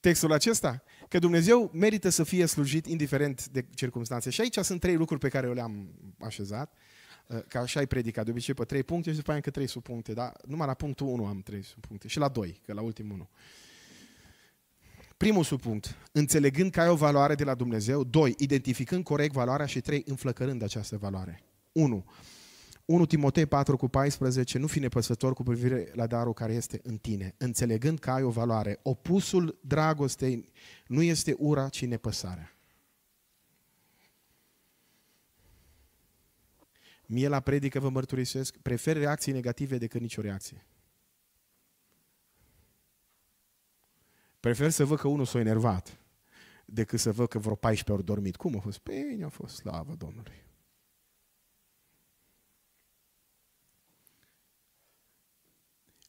textul acesta? că Dumnezeu merită să fie slujit indiferent de circunstanțe. Și aici sunt trei lucruri pe care eu le-am așezat, uh, că așa ai predicat de obicei pe trei puncte și după aia încă trei subpuncte, dar numai la punctul 1 am trei subpuncte și la 2, că la ultimul unu. Primul subpunct, înțelegând că ai o valoare de la Dumnezeu. 2. Identificând corect valoarea și 3. Înflăcărând această valoare. 1. 1 Timotei 4 cu 14, nu fi nepăsător cu privire la darul care este în tine, înțelegând că ai o valoare. Opusul dragostei nu este ura, ci nepăsarea. Mie la predică vă mărturisesc, prefer reacții negative decât nicio reacție. Prefer să văd că unul s-a enervat decât să văd că vreo 14 ori dormit. Cum a fost? Bine păi, a fost, slavă Domnului.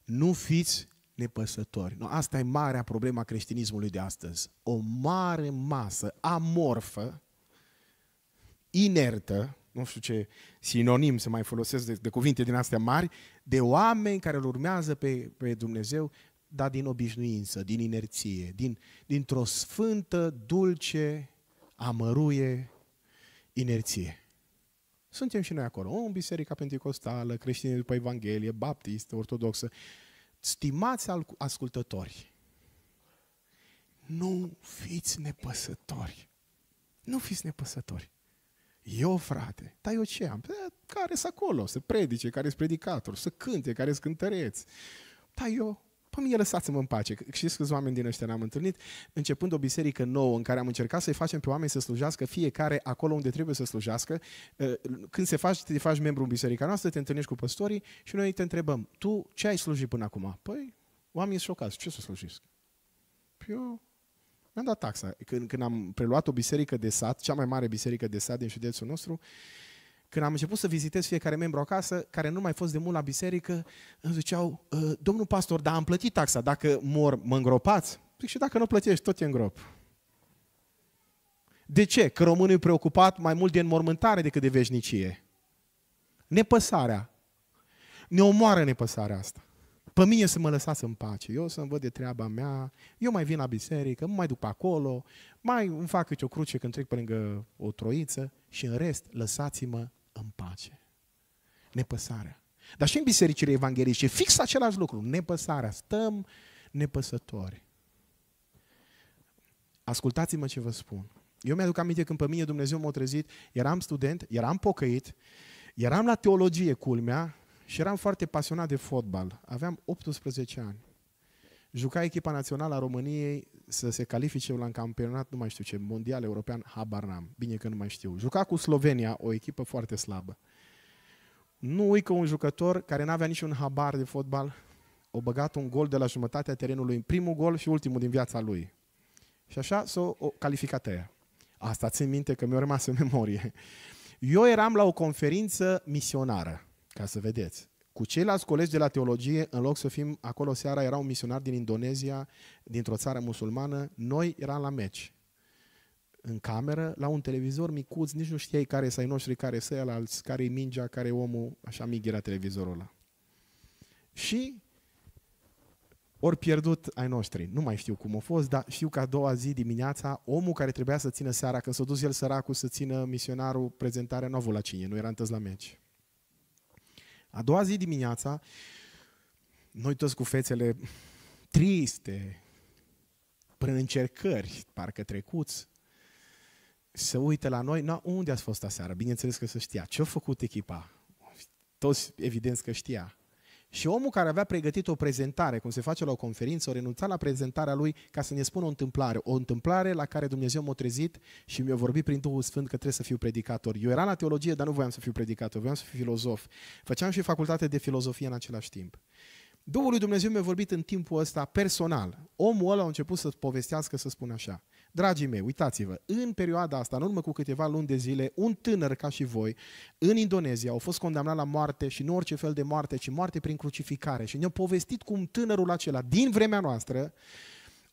Nu fiți nepăsători. No, asta e marea problema creștinismului de astăzi. O mare masă amorfă, inertă, nu știu ce sinonim să mai folosesc de, de cuvinte din astea mari, de oameni care îl urmează pe, pe Dumnezeu, dar din obișnuință, din inerție, din, dintr-o sfântă, dulce, amăruie inerție. Suntem și noi acolo. O, în biserica pentecostală, creștine după Evanghelie, baptistă, ortodoxă. Stimați ascultători, nu fiți nepăsători. Nu fiți nepăsători. Eu, frate, dar eu ce am? Eh, care sunt acolo? Să predice, care sunt predicator, să cânte, care sunt cântăreți. Dar eu Păi mie lăsați-mă în pace. Știți câți oameni din ăștia ne-am întâlnit, începând o biserică nouă în care am încercat să-i facem pe oameni să slujească fiecare acolo unde trebuie să slujească. Ă, când se faci, te faci membru în biserica noastră, te întâlnești cu păstorii și noi te întrebăm, tu ce ai slujit până acum? Păi, oamenii sunt șocați, ce să slujesc? Păi eu mi-am dat taxa. Când, când am preluat o biserică de sat, cea mai mare biserică de sat din județul nostru, când am început să vizitez fiecare membru acasă, care nu mai fost de mult la biserică, îmi ziceau, ă, domnul pastor, dar am plătit taxa, dacă mor, mă îngropați? Zic, păi și dacă nu plătești, tot te îngrop. De ce? Că românul e preocupat mai mult de înmormântare decât de veșnicie. Nepăsarea. Ne omoară nepăsarea asta. Pe mine să mă lăsați în pace, eu să-mi văd de treaba mea, eu mai vin la biserică, mă mai duc pe acolo, mai îmi fac câte o cruce când trec pe lângă o troiță și în rest lăsați-mă în pace. Nepăsarea. Dar și în bisericile evanghelice, fix același lucru, nepăsarea. Stăm nepăsători. Ascultați-mă ce vă spun. Eu mi-aduc aminte când pe mine Dumnezeu m-a trezit, eram student, eram pocăit, eram la teologie, culmea, și eram foarte pasionat de fotbal. Aveam 18 ani. Juca echipa națională a României să se califice la un campionat, nu mai știu ce, mondial, european, habar n-am. Bine că nu mai știu. Juca cu Slovenia, o echipă foarte slabă. Nu uit că un jucător care n-avea niciun habar de fotbal a băgat un gol de la jumătatea terenului, în primul gol și ultimul din viața lui. Și așa s-o o calificat aia. Asta țin minte că mi-a rămas în memorie. Eu eram la o conferință misionară, ca să vedeți. Cu ceilalți colegi de la teologie, în loc să fim acolo seara, era un misionar din Indonezia, dintr-o țară musulmană, noi eram la meci. În cameră, la un televizor micuț, nici nu știai care să ai noștri, care să ai alți, care e mingea, care e omul, așa mic era televizorul ăla. Și ori pierdut ai noștri. Nu mai știu cum a fost, dar știu că a doua zi dimineața, omul care trebuia să țină seara, când s-a dus el săracul să țină misionarul prezentarea, nu a la cine, nu era întâi la meci. A doua zi dimineața, noi toți cu fețele triste, prin încercări, parcă trecuți, se uită la noi, na, unde ați fost aseară? Bineînțeles că se știa. Ce-a făcut echipa? Toți, evident că știa. Și omul care avea pregătit o prezentare, cum se face la o conferință, o renunța la prezentarea lui ca să ne spună o întâmplare. O întâmplare la care Dumnezeu m-a trezit și mi-a vorbit prin Duhul Sfânt că trebuie să fiu predicator. Eu eram la teologie, dar nu voiam să fiu predicator, voiam să fiu filozof. Făceam și facultate de filozofie în același timp. Duhul lui Dumnezeu mi-a vorbit în timpul ăsta personal. Omul ăla a început să povestească, să spună așa. Dragii mei, uitați-vă, în perioada asta, în urmă cu câteva luni de zile, un tânăr ca și voi, în Indonezia, au fost condamnat la moarte și nu orice fel de moarte, ci moarte prin crucificare. Și ne-au povestit cum tânărul acela, din vremea noastră,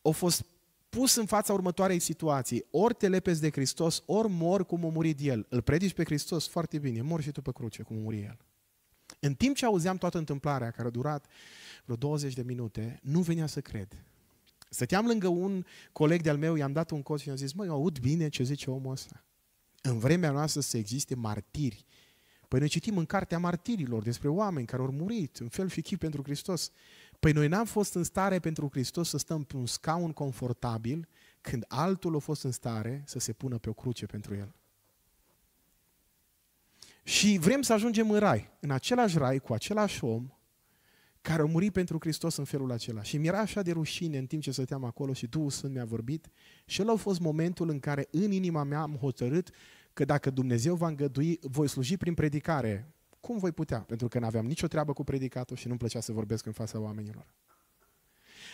a fost pus în fața următoarei situații. Ori te lepezi de Hristos, ori mor cum a murit el. Îl predici pe Hristos foarte bine, mor și tu pe cruce cum a murit el. În timp ce auzeam toată întâmplarea, care a durat vreo 20 de minute, nu venea să cred Stăteam lângă un coleg de-al meu, i-am dat un cod și i-am zis, măi, aud bine ce zice omul ăsta. În vremea noastră să existe martiri. Păi noi citim în cartea martirilor despre oameni care au murit în fel și chip pentru Hristos. Păi noi n-am fost în stare pentru Hristos să stăm pe un scaun confortabil când altul a fost în stare să se pună pe o cruce pentru el. Și vrem să ajungem în rai, în același rai, cu același om, care au murit pentru Hristos în felul acela. Și mi-era așa de rușine în timp ce stăteam acolo și Duhul Sfânt mi-a vorbit și el a fost momentul în care în inima mea am hotărât că dacă Dumnezeu va îngădui, voi sluji prin predicare. Cum voi putea? Pentru că nu aveam nicio treabă cu predicatul și nu-mi plăcea să vorbesc în fața oamenilor.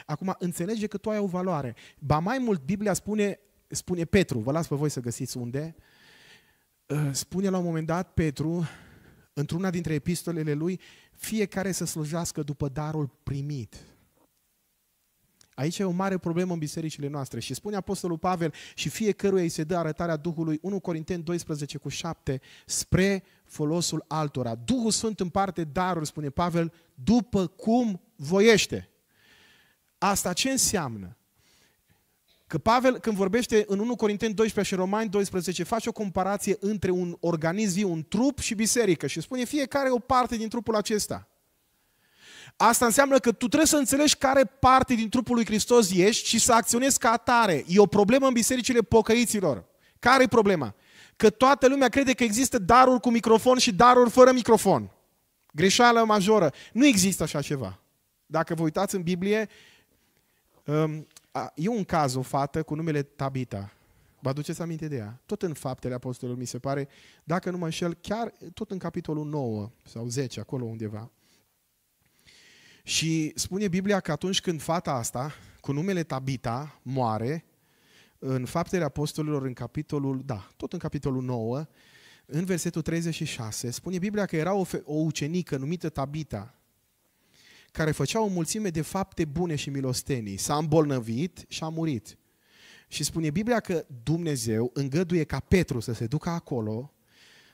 Acum, înțelege că tu ai o valoare. Ba mai mult, Biblia spune, spune Petru, vă las pe voi să găsiți unde, ă, spune la un moment dat Petru, într-una dintre epistolele lui, fiecare să slujească după darul primit. Aici e o mare problemă în bisericile noastre și spune Apostolul Pavel și fiecăruia îi se dă arătarea Duhului 1 Corinteni 12 cu 7 spre folosul altora. Duhul Sfânt împarte darul, spune Pavel, după cum voiește. Asta ce înseamnă? Că Pavel, când vorbește în 1 Corinteni 12 și Romani 12, face o comparație între un organism viu, un trup și biserică și spune fiecare o parte din trupul acesta. Asta înseamnă că tu trebuie să înțelegi care parte din trupul lui Hristos ești și să acționezi ca atare. E o problemă în bisericile pocăiților. Care e problema? Că toată lumea crede că există daruri cu microfon și daruri fără microfon. Greșeală majoră. Nu există așa ceva. Dacă vă uitați în Biblie, um, a, e un caz, o fată cu numele Tabita. Vă aduceți aminte de ea? Tot în faptele apostolilor, mi se pare, dacă nu mă înșel, chiar tot în capitolul 9 sau 10, acolo undeva. Și spune Biblia că atunci când fata asta, cu numele Tabita, moare, în Faptele Apostolilor, în capitolul, da, tot în capitolul 9, în versetul 36, spune Biblia că era o, o ucenică numită Tabita, care făcea o mulțime de fapte bune și milostenii. S-a îmbolnăvit și a murit. Și spune Biblia că Dumnezeu îngăduie ca Petru să se ducă acolo,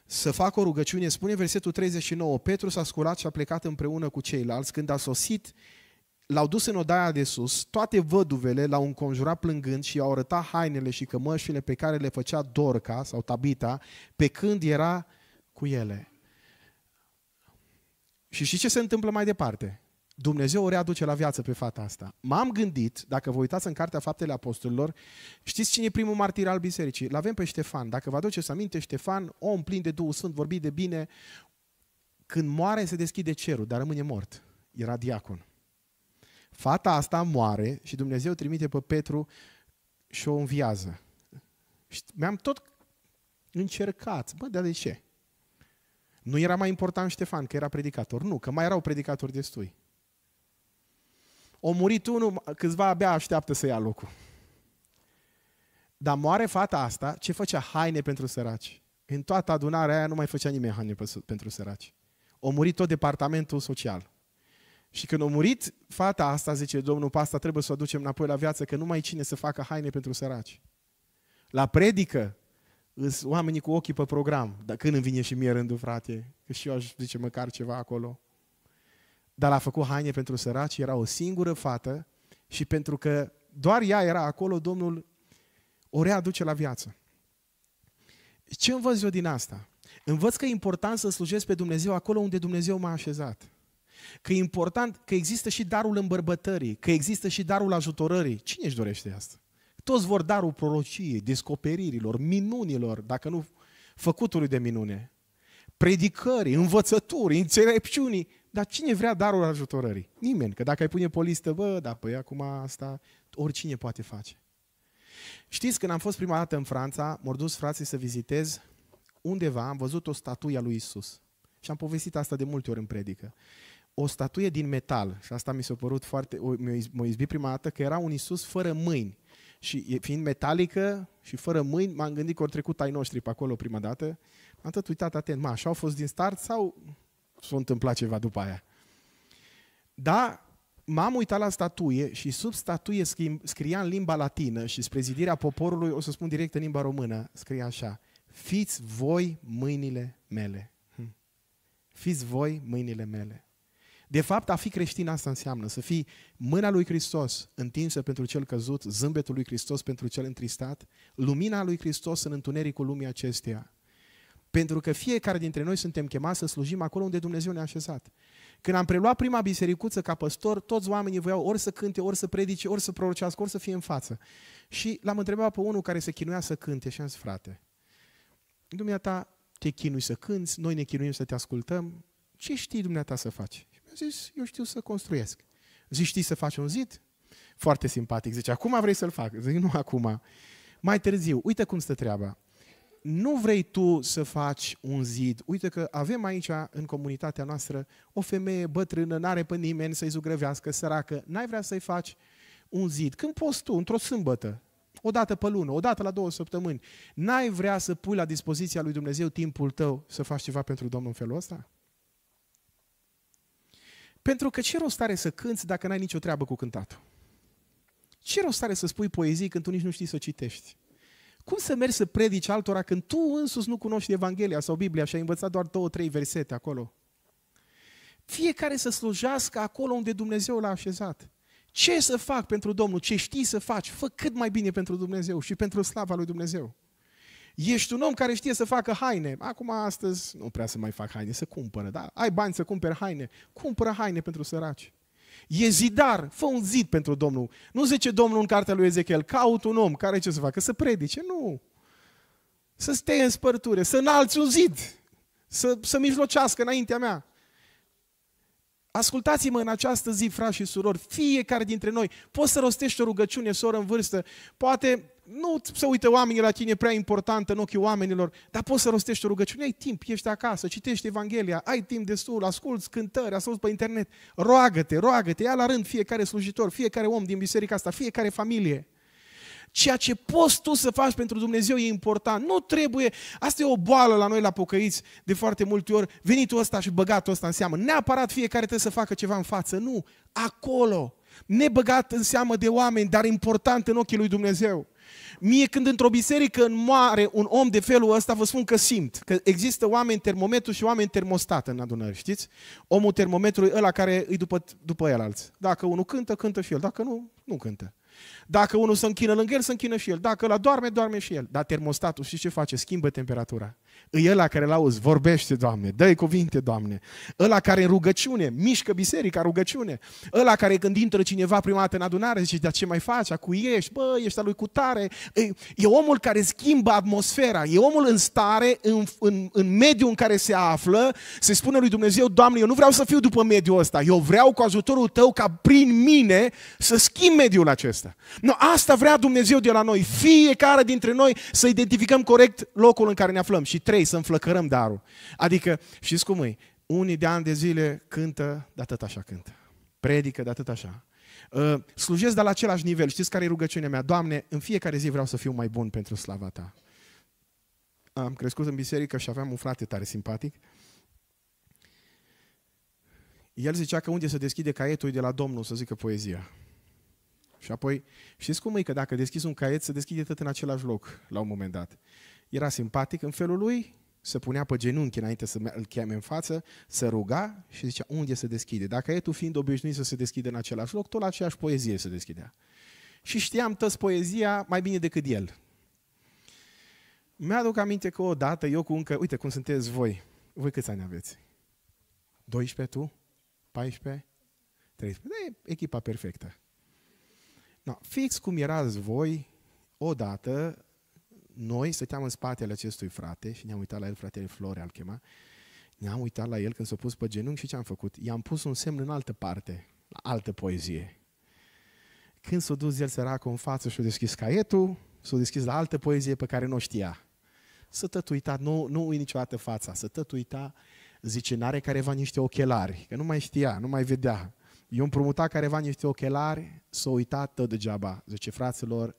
să facă o rugăciune. Spune versetul 39, Petru s-a sculat și a plecat împreună cu ceilalți. Când a sosit, l-au dus în odaia de sus, toate văduvele l-au înconjurat plângând și i-au arătat hainele și cămășile pe care le făcea Dorca sau Tabita pe când era cu ele. Și știi ce se întâmplă mai departe? Dumnezeu o readuce la viață pe fata asta. M-am gândit, dacă vă uitați în Cartea Faptele Apostolilor, știți cine e primul martir al bisericii? L-avem pe Ștefan. Dacă vă aduceți aminte, Ștefan, om plin de Duhul Sfânt, vorbit de bine, când moare se deschide cerul, dar rămâne mort. Era diacon. Fata asta moare și Dumnezeu trimite pe Petru și o înviază. Și mi-am tot încercat. Bă, dar de ce? Nu era mai important Ștefan, că era predicator. Nu, că mai erau predicatori destui. O murit unul, câțiva abia așteaptă să ia locul. Dar moare fata asta, ce făcea haine pentru săraci? În toată adunarea aia nu mai făcea nimeni haine pentru săraci. O murit tot departamentul social. Și când a murit fata asta, zice Domnul, pasta, trebuie să o aducem înapoi la viață, că nu mai cine să facă haine pentru săraci. La predică, oamenii cu ochii pe program, dar când îmi vine și mie rândul, frate, că și eu aș zice măcar ceva acolo dar a făcut haine pentru săraci, era o singură fată și pentru că doar ea era acolo, Domnul o readuce la viață. Ce învăț eu din asta? Învăț că e important să slujesc pe Dumnezeu acolo unde Dumnezeu m-a așezat. Că e important că există și darul îmbărbătării, că există și darul ajutorării. Cine își dorește asta? Toți vor darul prorociei, descoperirilor, minunilor, dacă nu făcutului de minune, predicării, învățături, înțelepciunii. Dar cine vrea darul ajutorării? Nimeni. Că dacă ai pune pe listă, bă, da, păi acum asta, oricine poate face. Știți, când am fost prima dată în Franța, m dus frații să vizitez undeva, am văzut o statuie a lui Isus. Și am povestit asta de multe ori în predică. O statuie din metal, și asta mi s-a părut foarte, mă a prima dată, că era un Isus fără mâini. Și fiind metalică și fără mâini, m-am gândit că au trecut ai noștri pe acolo prima dată. Am tot uitat atent, mă, așa au fost din start sau s-a întâmplat ceva după aia. Da, m-am uitat la statuie și sub statuie scria în limba latină și spre zidirea poporului, o să spun direct în limba română, scria așa, fiți voi mâinile mele. Hm. Fiți voi mâinile mele. De fapt, a fi creștin asta înseamnă să fii mâna lui Hristos întinsă pentru cel căzut, zâmbetul lui Hristos pentru cel întristat, lumina lui Hristos în întunericul lumii acesteia. Pentru că fiecare dintre noi suntem chemați să slujim acolo unde Dumnezeu ne-a așezat. Când am preluat prima bisericuță ca păstor, toți oamenii voiau ori să cânte, ori să predice, ori să prorocească, ori să fie în față. Și l-am întrebat pe unul care se chinuia să cânte și am zis, frate, dumneata, te chinui să cânți, noi ne chinuim să te ascultăm, ce știi dumneata să faci? Și mi-a zis, eu știu să construiesc. Zici, știi să faci un zid? Foarte simpatic. Zice, acum vrei să-l fac. Zic, nu acum, mai târziu. Uite cum stă treaba nu vrei tu să faci un zid. Uite că avem aici, în comunitatea noastră, o femeie bătrână, n-are pe nimeni să-i zugrăvească, săracă, n-ai vrea să-i faci un zid. Când poți tu, într-o sâmbătă, o dată pe lună, o dată la două săptămâni, n-ai vrea să pui la dispoziția lui Dumnezeu timpul tău să faci ceva pentru Domnul în felul ăsta? Pentru că ce rost are să cânți dacă n-ai nicio treabă cu cântatul? Ce rost are să spui poezii când tu nici nu știi să citești? Cum să mergi să predici altora când tu însuți nu cunoști Evanghelia sau Biblia și ai învățat doar două, trei versete acolo? Fiecare să slujească acolo unde Dumnezeu l-a așezat. Ce să fac pentru Domnul? Ce știi să faci? Fă cât mai bine pentru Dumnezeu și pentru slava lui Dumnezeu. Ești un om care știe să facă haine. Acum, astăzi, nu prea să mai fac haine, să cumpără, da? Ai bani să cumperi haine. Cumpără haine pentru săraci. E zidar, fă un zid pentru Domnul. Nu zice Domnul în cartea lui Ezechiel, caut un om care ce să facă? Să predice? Nu. Să stea în spărture, să înalți un zid, să, să mijlocească înaintea mea. Ascultați-mă în această zi, frați și surori, fiecare dintre noi, poți să rostești o rugăciune, soră în vârstă, poate nu se uite oamenii la tine, prea importantă în ochii oamenilor, dar poți să rostești o rugăciune, ai timp, ești acasă, citești Evanghelia, ai timp destul, asculți cântări, asculți pe internet, roagă-te, roagă-te, ia la rând fiecare slujitor, fiecare om din biserica asta, fiecare familie. Ceea ce poți tu să faci pentru Dumnezeu e important. Nu trebuie, asta e o boală la noi la pocăiți de foarte multe ori, venitul ăsta și băgatul ăsta în seamă. Neapărat fiecare trebuie să facă ceva în față, nu. Acolo, nebăgat în seamă de oameni, dar important în ochii lui Dumnezeu. Mie când într-o biserică în moare un om de felul ăsta, vă spun că simt că există oameni termometru și oameni termostat în adunări, știți? Omul termometrului ăla care îi după, după el alți. Dacă unul cântă, cântă și el. Dacă nu, nu cântă. Dacă unul se închină lângă el, se închină și el. Dacă la doarme, doarme și el. Dar termostatul, știți ce face? Schimbă temperatura. E ăla care l-auzi, vorbește, Doamne, dă cuvinte, Doamne. Ăla care în rugăciune, mișcă biserica, rugăciune. Ăla care când intră cineva prima dată în adunare, zice, dar ce mai faci? Cu ești? Bă, ești al lui cu tare. E, e omul care schimbă atmosfera. E omul în stare, în, în, în mediul în care se află, se spune lui Dumnezeu, Doamne, eu nu vreau să fiu după mediul ăsta. Eu vreau cu ajutorul Tău ca prin mine să schimb mediul acesta asta. Nu, asta vrea Dumnezeu de la noi. Fiecare dintre noi să identificăm corect locul în care ne aflăm. Și trei, să înflăcărăm darul. Adică, știți cum e? Unii de ani de zile cântă, de atât așa cântă. Predică, de atât așa. Ă, slujesc de la același nivel. Știți care e rugăciunea mea? Doamne, în fiecare zi vreau să fiu mai bun pentru slava Ta. Am crescut în biserică și aveam un frate tare simpatic. El zicea că unde să deschide caietul de la Domnul să zică poezia. Și apoi, știți cum e că dacă deschizi un caiet, se deschide tot în același loc, la un moment dat. Era simpatic în felul lui, se punea pe genunchi înainte să îl cheme în față, să ruga și zicea unde se deschide. Dacă tu fiind obișnuit să se deschide în același loc, tot la aceeași poezie se deschidea. Și știam tăs poezia mai bine decât el. Mi-aduc aminte că odată eu cu încă, uite cum sunteți voi, voi câți ani aveți? 12 tu? 14? 13? Da, e echipa perfectă. Da, fix cum erați voi, odată, noi stăteam în spatele acestui frate și ne-am uitat la el, fratele Flore al chema, ne-am uitat la el când s-a pus pe genunchi și ce am făcut? I-am pus un semn în altă parte, la altă poezie. Când s-a dus el săracul în față și-a deschis caietul, s-a deschis la altă poezie pe care nu o știa. Să tot uita, nu, nu ui niciodată fața, să tot uita, zice, n-are careva niște ochelari, că nu mai știa, nu mai vedea. Eu împrumuta careva niște ochelari, s-a uitat tot degeaba. Zice, fraților,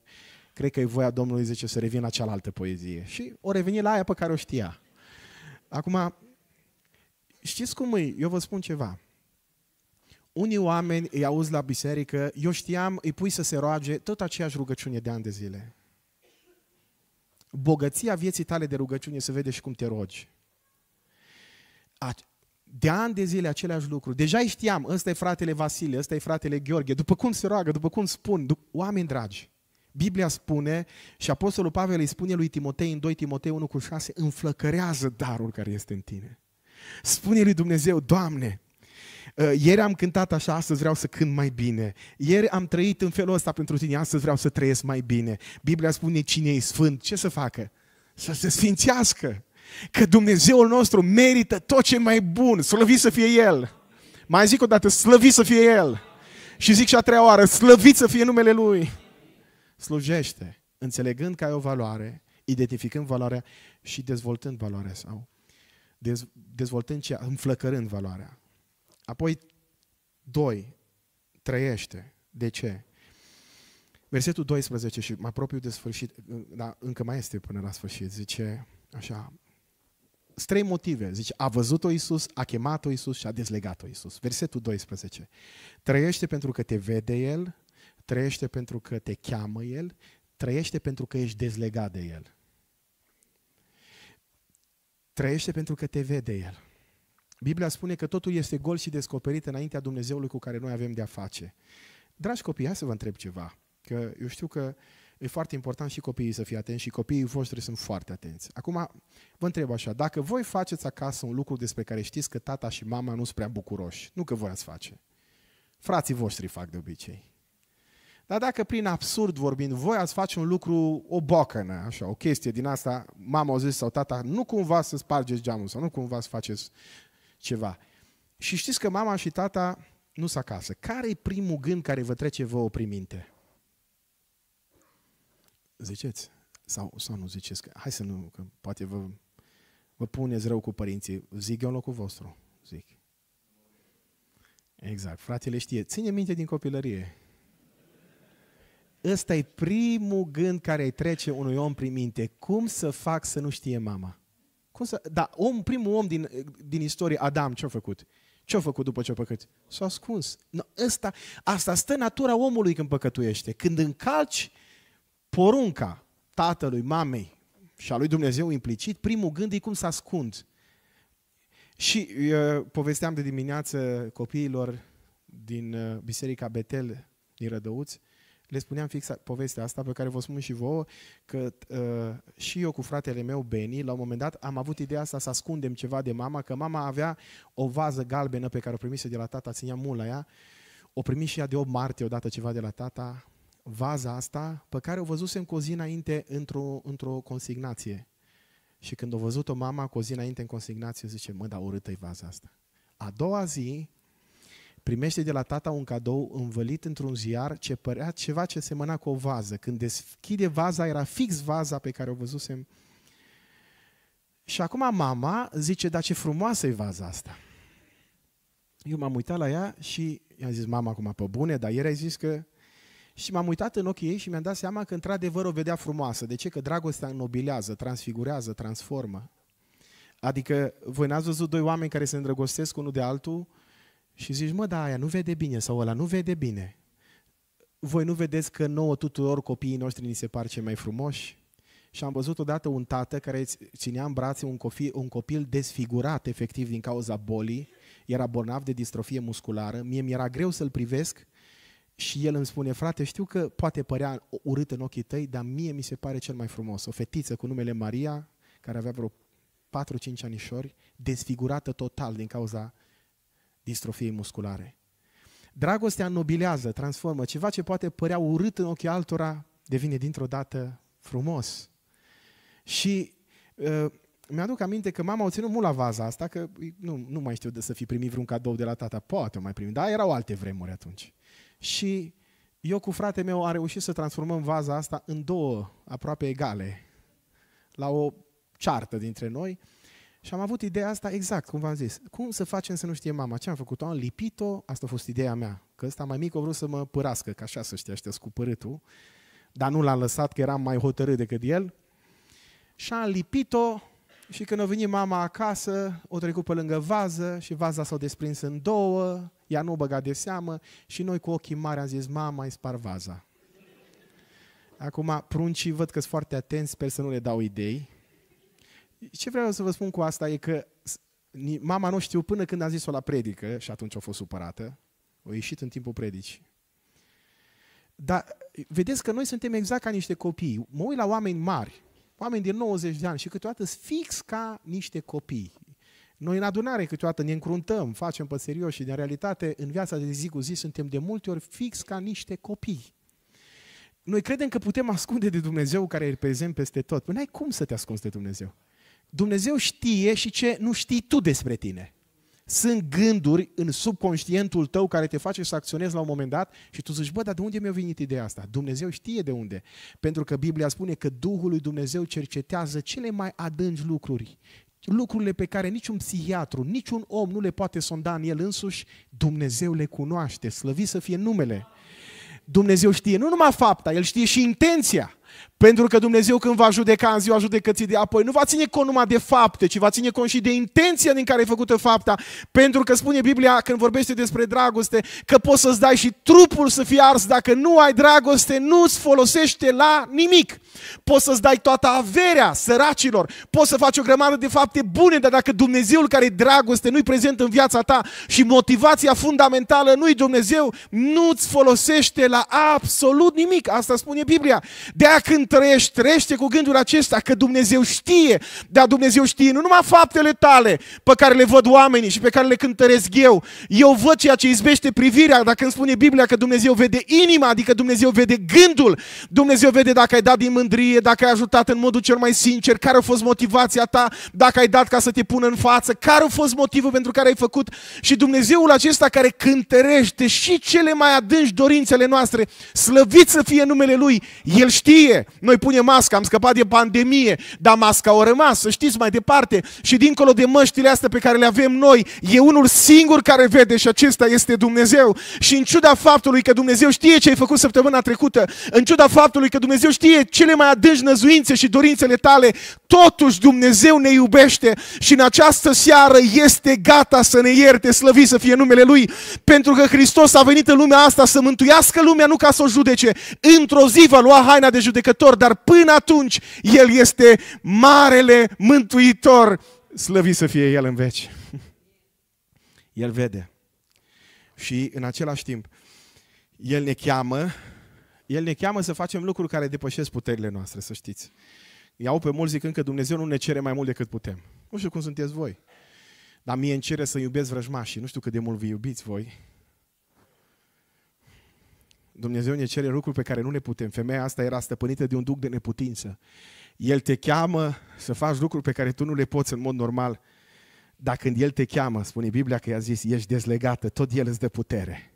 cred că e voia Domnului, zice, să revin la cealaltă poezie. Și o reveni la aia pe care o știa. Acum, știți cum e? Eu vă spun ceva. Unii oameni îi auzi la biserică, eu știam, îi pui să se roage tot aceeași rugăciune de ani de zile. Bogăția vieții tale de rugăciune se vede și cum te rogi de ani de zile aceleași lucruri. Deja știam, ăsta e fratele Vasile, ăsta e fratele Gheorghe, după cum se roagă, după cum spun, după... oameni dragi. Biblia spune și Apostolul Pavel îi spune lui Timotei în 2 Timotei 1 cu 6, înflăcărează darul care este în tine. Spune lui Dumnezeu, Doamne, uh, ieri am cântat așa, astăzi vreau să cânt mai bine. Ieri am trăit în felul ăsta pentru tine, astăzi vreau să trăiesc mai bine. Biblia spune cine e sfânt, ce să facă? Să se sfințească. Că Dumnezeul nostru merită tot ce mai bun. Slăvit să fie El. Mai zic o dată, slăvit să fie El. Și zic și a treia oară, slăvit să fie numele Lui. Slujește, înțelegând că ai o valoare, identificând valoarea și dezvoltând valoarea sau dez, dezvoltând ce, înflăcărând valoarea. Apoi, doi, trăiește. De ce? Versetul 12 și mă apropiu de sfârșit, dar încă mai este până la sfârșit, zice așa, trei motive. Zice, a văzut-o Iisus, a chemat-o Iisus și a dezlegat-o Iisus. Versetul 12. Trăiește pentru că te vede El, trăiește pentru că te cheamă El, trăiește pentru că ești dezlegat de El. Trăiește pentru că te vede El. Biblia spune că totul este gol și descoperit înaintea Dumnezeului cu care noi avem de-a face. Dragi copii, hai să vă întreb ceva. Că eu știu că uh, e foarte important și copiii să fie atenți și copiii voștri sunt foarte atenți. Acum, vă întreb așa, dacă voi faceți acasă un lucru despre care știți că tata și mama nu sunt prea bucuroși, nu că voi ați face, frații voștri fac de obicei. Dar dacă prin absurd vorbind, voi ați face un lucru, o bocănă, așa, o chestie din asta, mama o zis sau tata, nu cumva să spargeți geamul sau nu cumva să faceți ceva. Și știți că mama și tata nu sunt acasă. Care e primul gând care vă trece vouă prin minte? ziceți sau, sau nu ziceți. Că, hai să nu, că poate vă, vă puneți rău cu părinții. Zic eu în locul vostru, zic. Exact, fratele știe. Ține minte din copilărie. Ăsta e primul gând care îi trece unui om prin minte. Cum să fac să nu știe mama? Cum să... Da, om, primul om din, din istorie, Adam, ce-a făcut? Ce-a făcut după ce a păcăt? S-a ascuns. No, asta, asta stă natura omului când păcătuiește. Când încalci porunca tatălui, mamei și a lui Dumnezeu implicit, primul gând e cum să ascund. Și eu uh, povesteam de dimineață copiilor din uh, Biserica Betel din Rădăuți, le spuneam fix povestea asta pe care vă spun și vouă, că uh, și eu cu fratele meu, Beni, la un moment dat am avut ideea asta să ascundem ceva de mama, că mama avea o vază galbenă pe care o primise de la tata, ținea mult la ea, o primi și ea de 8 martie odată ceva de la tata, vaza asta pe care o văzusem cu o zi înainte într-o, într-o consignație. Și când o văzut-o mama cu o zi înainte în consignație, zice, mă, dar urâtă-i vaza asta. A doua zi primește de la tata un cadou învălit într-un ziar ce părea ceva ce semăna cu o vază. Când deschide vaza, era fix vaza pe care o văzusem. Și acum mama zice, dar ce frumoasă e vaza asta. Eu m-am uitat la ea și i-am zis, mama, acum pe bune, dar ieri ai zis că și m-am uitat în ochii ei și mi-am dat seama că într-adevăr o vedea frumoasă. De ce? Că dragostea înnobilează, transfigurează, transformă. Adică voi n-ați văzut doi oameni care se îndrăgostesc unul de altul și zici, mă, da, aia nu vede bine sau ăla nu vede bine. Voi nu vedeți că nouă tuturor copiii noștri ni se par cei mai frumoși? Și am văzut odată un tată care ținea în brațe un copil, un copil desfigurat efectiv din cauza bolii, era bolnav de distrofie musculară, mie mi-era greu să-l privesc și el îmi spune, frate, știu că poate părea urât în ochii tăi, dar mie mi se pare cel mai frumos. O fetiță cu numele Maria, care avea vreo 4-5 anișori, desfigurată total din cauza distrofiei musculare. Dragostea nobilează, transformă. Ceva ce poate părea urât în ochii altora devine dintr-o dată frumos. Și uh, mi-aduc aminte că mama o ținut mult la vaza asta, că nu, nu mai știu de să fi primit vreun cadou de la tata. Poate o mai primit, dar erau alte vremuri atunci. Și eu cu fratele meu am reușit să transformăm vaza asta în două aproape egale, la o ceartă dintre noi. Și am avut ideea asta exact, cum v-am zis. Cum să facem să nu știe mama? Ce am făcut? Am lipit-o, asta a fost ideea mea. Că ăsta mai mic a vrut să mă părască, că așa să știa ăștia cu părâtul. Dar nu l-am lăsat, că eram mai hotărât decât el. Și am lipit-o și când a venit mama acasă, o trecut pe lângă vază și vaza s-a desprins în două, ea nu o băga de seamă și noi cu ochii mari am zis, mama, îi spar vaza. Acum, pruncii văd că sunt foarte atenți, sper să nu le dau idei. Ce vreau să vă spun cu asta e că mama nu știu până când a zis-o la predică și atunci a fost supărată. A ieșit în timpul predicii. Dar vedeți că noi suntem exact ca niște copii. Mă uit la oameni mari oameni de 90 de ani și câteodată fix ca niște copii. Noi în adunare câteodată ne încruntăm, facem pe serios și în realitate în viața de zi cu zi suntem de multe ori fix ca niște copii. Noi credem că putem ascunde de Dumnezeu care e prezent peste tot. Păi n-ai cum să te ascunzi de Dumnezeu. Dumnezeu știe și ce nu știi tu despre tine. Sunt gânduri în subconștientul tău care te face să acționezi la un moment dat și tu zici, bă, dar de unde mi-a venit ideea asta? Dumnezeu știe de unde. Pentru că Biblia spune că Duhul lui Dumnezeu cercetează cele mai adânci lucruri. Lucrurile pe care niciun psihiatru, niciun om nu le poate sonda în el însuși, Dumnezeu le cunoaște, slăvi să fie numele. Dumnezeu știe nu numai fapta, El știe și intenția. Pentru că Dumnezeu când va judeca în ziua judecății de apoi, nu va ține cont numai de fapte, ci va ține cont și de intenția din care e făcută fapta. Pentru că spune Biblia, când vorbește despre dragoste, că poți să-ți dai și trupul să fie ars. Dacă nu ai dragoste, nu-ți folosește la nimic. Poți să-ți dai toată averea săracilor, poți să faci o grămadă de fapte bune, dar dacă Dumnezeul care e dragoste nu-i prezent în viața ta și motivația fundamentală nu-i Dumnezeu, nu-ți folosește la absolut nimic. Asta spune Biblia. De aia când trăiești, trăiește cu gândul acesta că Dumnezeu știe, dar Dumnezeu știe nu numai faptele tale pe care le văd oamenii și pe care le cântăresc eu. Eu văd ceea ce izbește privirea, dacă îmi spune Biblia că Dumnezeu vede inima, adică Dumnezeu vede gândul. Dumnezeu vede dacă ai dat din mândrie, dacă ai ajutat în modul cel mai sincer, care a fost motivația ta, dacă ai dat ca să te pună în față, care a fost motivul pentru care ai făcut și Dumnezeul acesta care cântărește și cele mai adânci dorințele noastre, slăvit să fie numele Lui, El știe pandemie. Noi punem masca, am scăpat de pandemie, dar masca o rămas, să știți mai departe. Și dincolo de măștile astea pe care le avem noi, e unul singur care vede și acesta este Dumnezeu. Și în ciuda faptului că Dumnezeu știe ce ai făcut săptămâna trecută, în ciuda faptului că Dumnezeu știe cele mai adânci năzuințe și dorințele tale, totuși Dumnezeu ne iubește și în această seară este gata să ne ierte, slăvi să fie numele Lui, pentru că Hristos a venit în lumea asta să mântuiască lumea, nu ca să o judece. Într-o zi va lua haina de judecată judecător, dar până atunci El este marele mântuitor. Slăvi să fie El în veci. [laughs] El vede. Și în același timp, El ne cheamă, El ne cheamă să facem lucruri care depășesc puterile noastre, să știți. Iau pe mulți zicând că Dumnezeu nu ne cere mai mult decât putem. Nu știu cum sunteți voi, dar mie îmi cere să iubesc vrăjmașii. Nu știu cât de mult vă iubiți voi, Dumnezeu ne cere lucruri pe care nu le putem. Femeia asta era stăpânită de un duc de neputință. El te cheamă să faci lucruri pe care tu nu le poți în mod normal. Dar când El te cheamă, spune Biblia că i-a zis, ești dezlegată, tot El îți dă putere.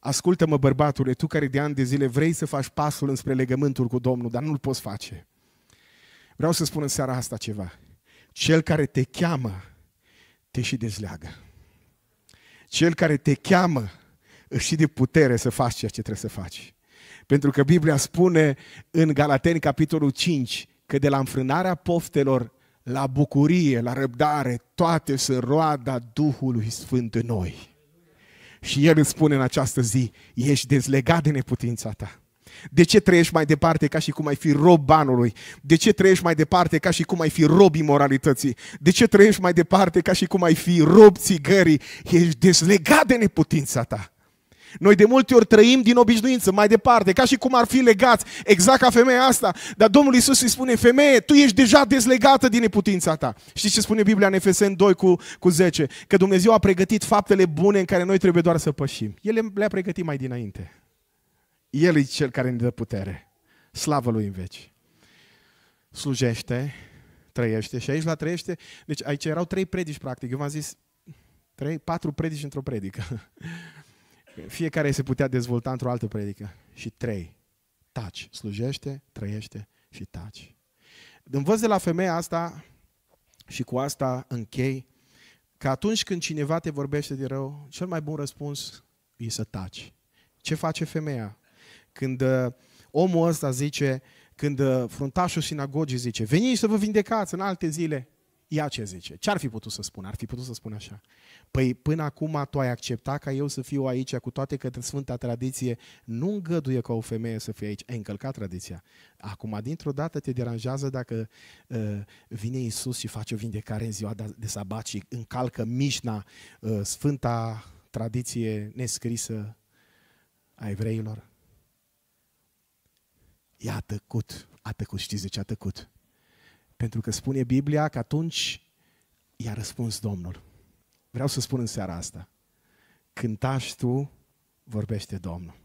Ascultă-mă, bărbatule, tu care de ani de zile vrei să faci pasul înspre legământul cu Domnul, dar nu-l poți face. Vreau să spun în seara asta ceva. Cel care te cheamă, te și dezleagă. Cel care te cheamă, și de putere să faci ceea ce trebuie să faci. Pentru că Biblia spune în Galateni, capitolul 5, că de la înfrânarea poftelor la bucurie, la răbdare, toate sunt roada Duhului Sfânt în noi. Și El îți spune în această zi, ești dezlegat de neputința ta. De ce trăiești mai departe ca și cum ai fi rob banului? De ce trăiești mai departe ca și cum ai fi rob imoralității? De ce trăiești mai departe ca și cum ai fi rob țigării? Ești dezlegat de neputința ta. Noi de multe ori trăim din obișnuință, mai departe, ca și cum ar fi legați, exact ca femeia asta. Dar Domnul Isus îi spune, femeie, tu ești deja dezlegată din neputința ta. Știți ce spune Biblia în Efeseni 2 cu, cu 10? Că Dumnezeu a pregătit faptele bune în care noi trebuie doar să pășim. El le-a pregătit mai dinainte. El e cel care ne dă putere. Slavă lui în veci. Slujește, trăiește și aici la trăiește, deci aici erau trei predici practic. Eu v-am zis trei, patru predici într-o predică. Fiecare se putea dezvolta într-o altă predică. Și trei, taci. Slujește, trăiește și taci. Învăț de la femeia asta și cu asta închei că atunci când cineva te vorbește de rău, cel mai bun răspuns e să taci. Ce face femeia? Când uh, omul ăsta zice, când uh, fruntașul sinagogii zice, veniți să vă vindecați în alte zile, Ia ce zice. Ce ar fi putut să spună? Ar fi putut să spună așa. Păi până acum tu ai acceptat ca eu să fiu aici, cu toate că Sfânta Tradiție nu îngăduie ca o femeie să fie aici. Ai încălcat tradiția. Acum, dintr-o dată, te deranjează dacă uh, vine Isus și face o vindecare în ziua de sabat și încalcă mișna uh, Sfânta Tradiție nescrisă a evreilor. Ea a tăcut. A tăcut. Știți de ce a tăcut? Pentru că spune Biblia că atunci i-a răspuns Domnul. Vreau să spun în seara asta. Când tași tu, vorbește Domnul.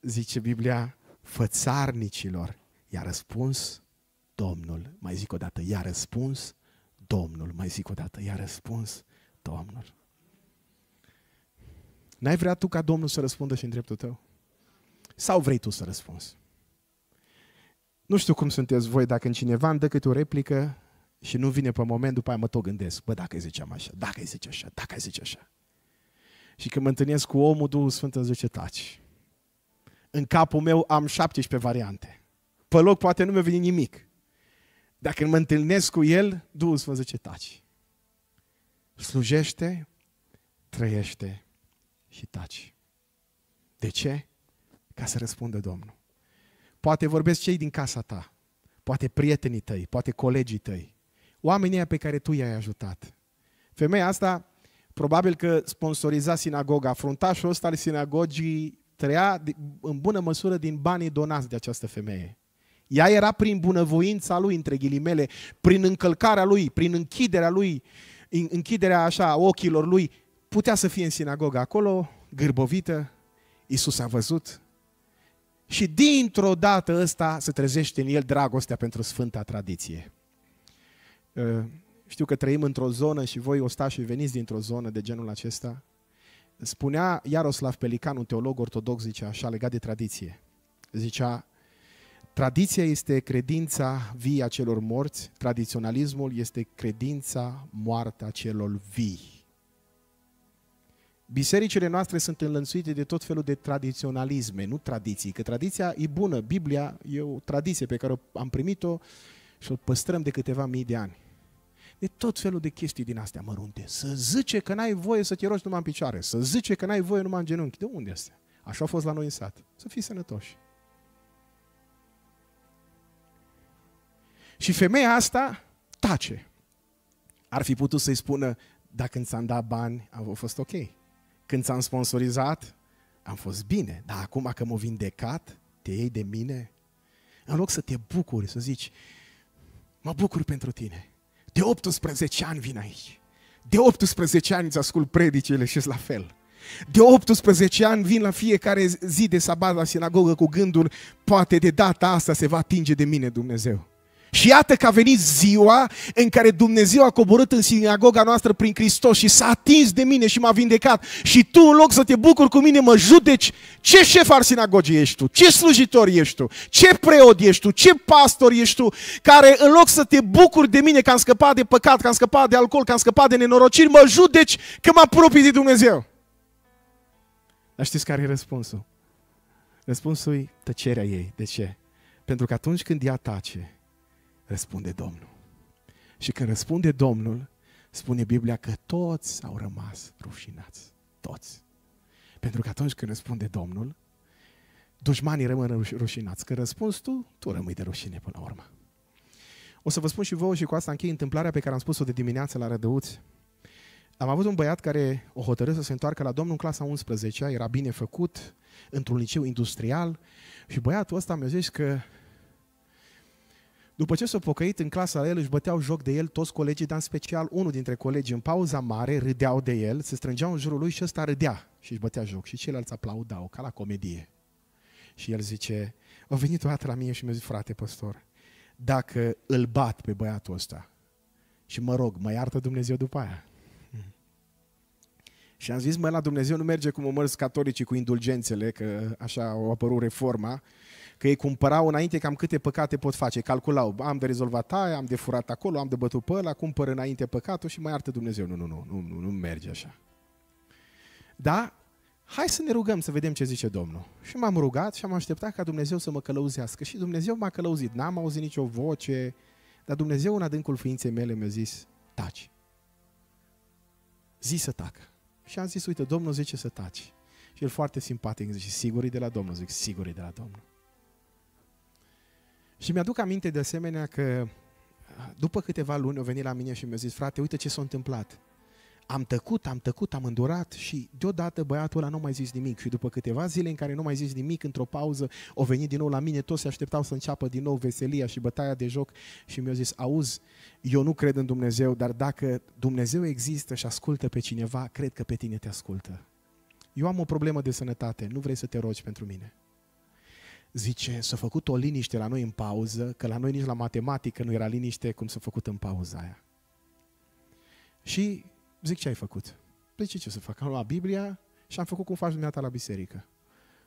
Zice Biblia, fățarnicilor i-a răspuns Domnul. Mai zic o dată, i-a răspuns Domnul. Mai zic o dată, i-a răspuns Domnul. N-ai vrea tu ca Domnul să răspundă și în dreptul tău? Sau vrei tu să răspunzi? Nu știu cum sunteți voi, dacă în cineva îmi dă câte o replică și nu vine pe moment, după aia mă tot gândesc, bă, dacă îi ziceam așa, dacă îi zice așa, dacă îi zice așa. Și când mă întâlnesc cu omul, Duhul Sfânt îmi zice, taci. În capul meu am 17 variante. Pe loc poate nu mi-a venit nimic. Dacă mă întâlnesc cu el, Duhul Sfânt zice, taci. Slujește, trăiește și taci. De ce? Ca să răspundă Domnul. Poate vorbesc cei din casa ta, poate prietenii tăi, poate colegii tăi, oamenii pe care tu i-ai ajutat. Femeia asta probabil că sponsoriza sinagoga. Fruntașul ăsta al sinagogii trăia în bună măsură din banii donați de această femeie. Ea era prin bunăvoința lui, între ghilimele, prin încălcarea lui, prin închiderea lui, închiderea așa ochilor lui, putea să fie în sinagoga acolo, gârbovită, Isus a văzut, și dintr-o dată ăsta se trezește în el dragostea pentru Sfânta Tradiție. Ă, știu că trăim într-o zonă și voi ostașii veniți dintr-o zonă de genul acesta. Spunea Iaroslav Pelican, un teolog ortodox, zice așa, legat de tradiție. Zicea, tradiția este credința vie a celor morți, tradiționalismul este credința moartă a celor vii. Bisericile noastre sunt înlănțuite de tot felul de tradiționalisme, nu tradiții, că tradiția e bună, Biblia e o tradiție pe care am primit-o și o păstrăm de câteva mii de ani. De tot felul de chestii din astea mărunte. Să zice că n-ai voie să te rogi numai în picioare, să zice că n-ai voie numai în genunchi. De unde este? Așa a fost la noi în sat. Să fii sănătoși. Și femeia asta tace. Ar fi putut să-i spună, dacă îți am dat bani, a fost ok. Când ți-am sponsorizat, am fost bine, dar acum că m-au vindecat, te iei de mine? În loc să te bucuri, să zici, mă bucur pentru tine. De 18 ani vin aici. De 18 ani îți ascult predicile și la fel. De 18 ani vin la fiecare zi de sabat la sinagogă cu gândul, poate de data asta se va atinge de mine Dumnezeu. Și iată că a venit ziua în care Dumnezeu a coborât în sinagoga noastră prin Hristos și s-a atins de mine și m-a vindecat. Și tu, în loc să te bucuri cu mine, mă judeci. Ce șef al sinagogii ești tu? Ce slujitor ești tu? Ce preot ești tu? Ce pastor ești tu? Care, în loc să te bucuri de mine că am scăpat de păcat, că am scăpat de alcool, că am scăpat de nenorociri, mă judeci că mă apropii de Dumnezeu. Dar știți care e răspunsul? Răspunsul e tăcerea ei. De ce? Pentru că atunci când ea tace, răspunde Domnul. Și când răspunde Domnul, spune Biblia că toți au rămas rușinați. Toți. Pentru că atunci când răspunde Domnul, dușmanii rămân rușinați. Când răspunzi tu, tu rămâi de rușine până la urmă. O să vă spun și vouă și cu asta închei întâmplarea pe care am spus-o de dimineață la Rădăuți. Am avut un băiat care o hotărâ să se întoarcă la Domnul în clasa 11 era bine făcut, într-un liceu industrial și băiatul ăsta mi-a zis că după ce s-a pocăit în clasa el, își băteau joc de el toți colegii, dar în special unul dintre colegii în pauza mare râdeau de el, se strângeau în jurul lui și ăsta râdea și își bătea joc. Și ceilalți aplaudau, ca la comedie. Și el zice, a venit o dată la mine și mi-a zis, frate păstor, dacă îl bat pe băiatul ăsta și mă rog, mă iartă Dumnezeu după aia. Și am zis, mă, la Dumnezeu nu merge cum o mărți catolicii cu indulgențele, că așa au apărut reforma, că ei cumpărau înainte cam câte păcate pot face. Calculau, am de rezolvat aia, am de furat acolo, am de bătut pe ăla, cumpăr înainte păcatul și mai iartă Dumnezeu. Nu, nu, nu, nu, nu, nu merge așa. Da? Hai să ne rugăm să vedem ce zice Domnul. Și m-am rugat și am așteptat ca Dumnezeu să mă călăuzească. Și Dumnezeu m-a călăuzit. N-am auzit nicio voce, dar Dumnezeu în adâncul ființei mele mi-a zis, taci. Zi să tacă. Și am zis, uite, Domnul zice să taci. Și el foarte simpatic zice, sigur e de la Domnul. Zic, sigur e de la Domnul. Și mi-aduc aminte de asemenea că ah, după câteva luni au venit la mine și mi-au zis, frate, uite ce s-a întâmplat. Am tăcut, am tăcut, am îndurat și deodată băiatul ăla nu mai zis nimic și după câteva zile în care nu mai zis nimic, într-o pauză, o venit din nou la mine, toți se așteptau să înceapă din nou veselia și bătaia de joc și mi-au zis, auzi, eu nu cred în Dumnezeu, dar dacă Dumnezeu există și ascultă pe cineva, cred că pe tine te ascultă. Eu am o problemă de sănătate, nu vrei să te rogi pentru mine zice, s-a făcut o liniște la noi în pauză, că la noi nici la matematică nu era liniște cum s-a făcut în pauza aia. Și zic, ce ai făcut? Păi zice, ce să fac? Am luat Biblia și am făcut cum faci dumneata la biserică.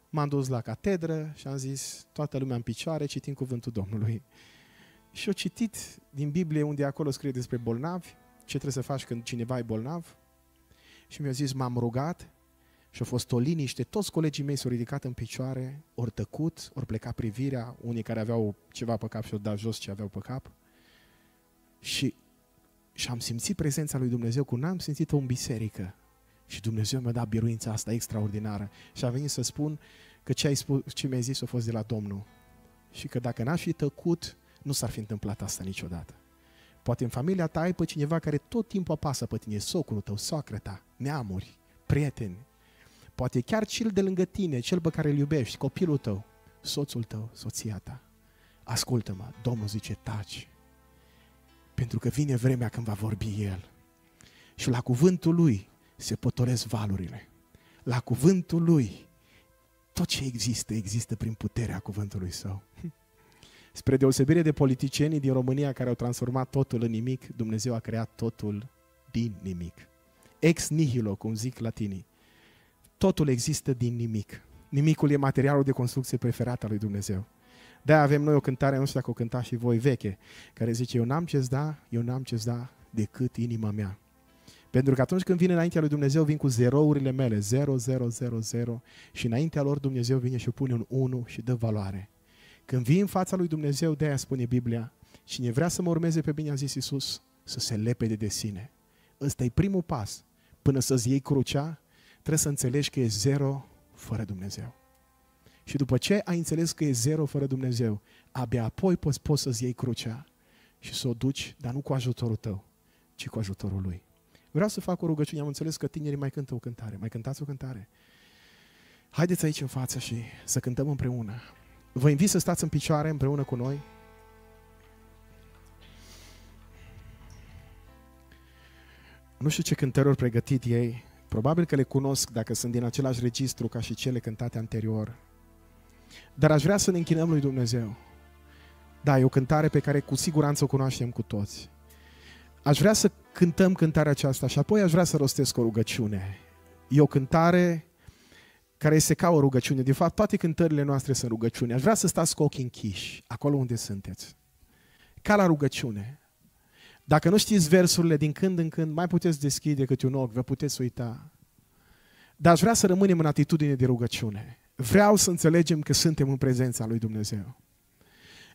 M-am dus la catedră și am zis, toată lumea în picioare, citim cuvântul Domnului. Și au citit din Biblie unde acolo scrie despre bolnavi, ce trebuie să faci când cineva e bolnav. Și mi-a zis, m-am rugat și a fost o liniște, toți colegii mei s-au ridicat în picioare, ori tăcut, ori pleca privirea, unii care aveau ceva pe cap și au dat jos ce aveau pe cap. Și, și am simțit prezența lui Dumnezeu cum n-am simțit-o în biserică. Și Dumnezeu mi-a dat biruința asta extraordinară. Și a venit să spun că ce, ai spus, ce mi-ai zis a fost de la Domnul. Și că dacă n-aș fi tăcut, nu s-ar fi întâmplat asta niciodată. Poate în familia ta ai pe cineva care tot timpul apasă pe tine, socul tău, soacră ta, neamuri, prieteni, Poate chiar cel de lângă tine, cel pe care îl iubești, copilul tău, soțul tău, soția ta. Ascultă-mă, Domnul zice, taci. Pentru că vine vremea când va vorbi El. Și la cuvântul Lui se potoresc valurile. La cuvântul Lui tot ce există, există prin puterea cuvântului Său. [laughs] Spre deosebire de politicienii din România care au transformat totul în nimic, Dumnezeu a creat totul din nimic. Ex nihilo, cum zic latinii totul există din nimic. Nimicul e materialul de construcție preferat al lui Dumnezeu. de avem noi o cântare, nu știu dacă o cânta și voi veche, care zice, eu n-am ce-ți da, eu n-am ce-ți da decât inima mea. Pentru că atunci când vine înaintea lui Dumnezeu, vin cu zerourile mele, 0, 0, 0, 0 și înaintea lor Dumnezeu vine și pune un 1 și dă valoare. Când vii în fața lui Dumnezeu, de-aia spune Biblia, cine vrea să mă urmeze pe mine, a zis Iisus, să se lepede de sine. Ăsta e primul pas. Până să-ți iei crucea, trebuie să înțelegi că e zero fără Dumnezeu. Și după ce ai înțeles că e zero fără Dumnezeu, abia apoi poți, poți să-ți iei crucea și să o duci, dar nu cu ajutorul tău, ci cu ajutorul Lui. Vreau să fac o rugăciune, am înțeles că tinerii mai cântă o cântare, mai cântați o cântare. Haideți aici în față și să cântăm împreună. Vă invit să stați în picioare împreună cu noi. Nu știu ce cântări au pregătit ei, Probabil că le cunosc dacă sunt din același registru ca și cele cântate anterior. Dar aș vrea să ne închinăm lui Dumnezeu. Da, e o cântare pe care cu siguranță o cunoaștem cu toți. Aș vrea să cântăm cântarea aceasta și apoi aș vrea să rostesc o rugăciune. E o cântare care este ca o rugăciune. De fapt, toate cântările noastre sunt rugăciune. Aș vrea să stați cu ochii închiși, acolo unde sunteți. Ca la rugăciune. Dacă nu știți versurile, din când în când mai puteți deschide câte un ochi, vă puteți uita. Dar aș vrea să rămânem în atitudine de rugăciune. Vreau să înțelegem că suntem în prezența lui Dumnezeu.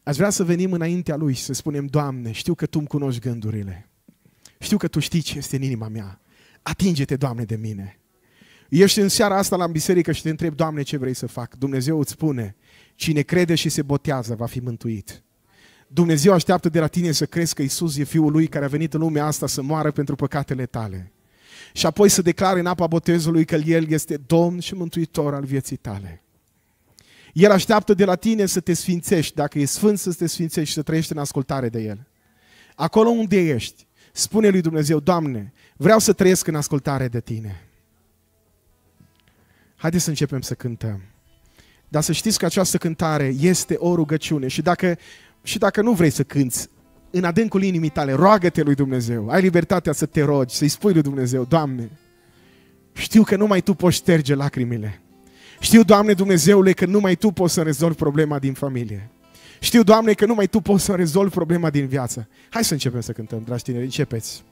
Aș vrea să venim înaintea Lui și să spunem, Doamne, știu că Tu îmi cunoști gândurile. Știu că Tu știi ce este în inima mea. Atinge-te, Doamne, de mine. Ești în seara asta la biserică și te întreb, Doamne, ce vrei să fac? Dumnezeu îți spune, cine crede și se botează va fi mântuit. Dumnezeu așteaptă de la tine să crezi că Isus e Fiul Lui care a venit în lumea asta să moară pentru păcatele tale. Și apoi să declare în apa botezului că El este Domn și Mântuitor al vieții tale. El așteaptă de la tine să te sfințești, dacă e sfânt să te sfințești și să trăiești în ascultare de El. Acolo unde ești, spune lui Dumnezeu, Doamne, vreau să trăiesc în ascultare de Tine. Haideți să începem să cântăm. Dar să știți că această cântare este o rugăciune și dacă și dacă nu vrei să cânți, în adâncul inimii tale, roagă-te lui Dumnezeu. Ai libertatea să te rogi, să-i spui lui Dumnezeu, Doamne, știu că numai Tu poți șterge lacrimile. Știu, Doamne Dumnezeule, că numai Tu poți să rezolvi problema din familie. Știu, Doamne, că numai Tu poți să rezolvi problema din viață. Hai să începem să cântăm, dragi tineri, începeți!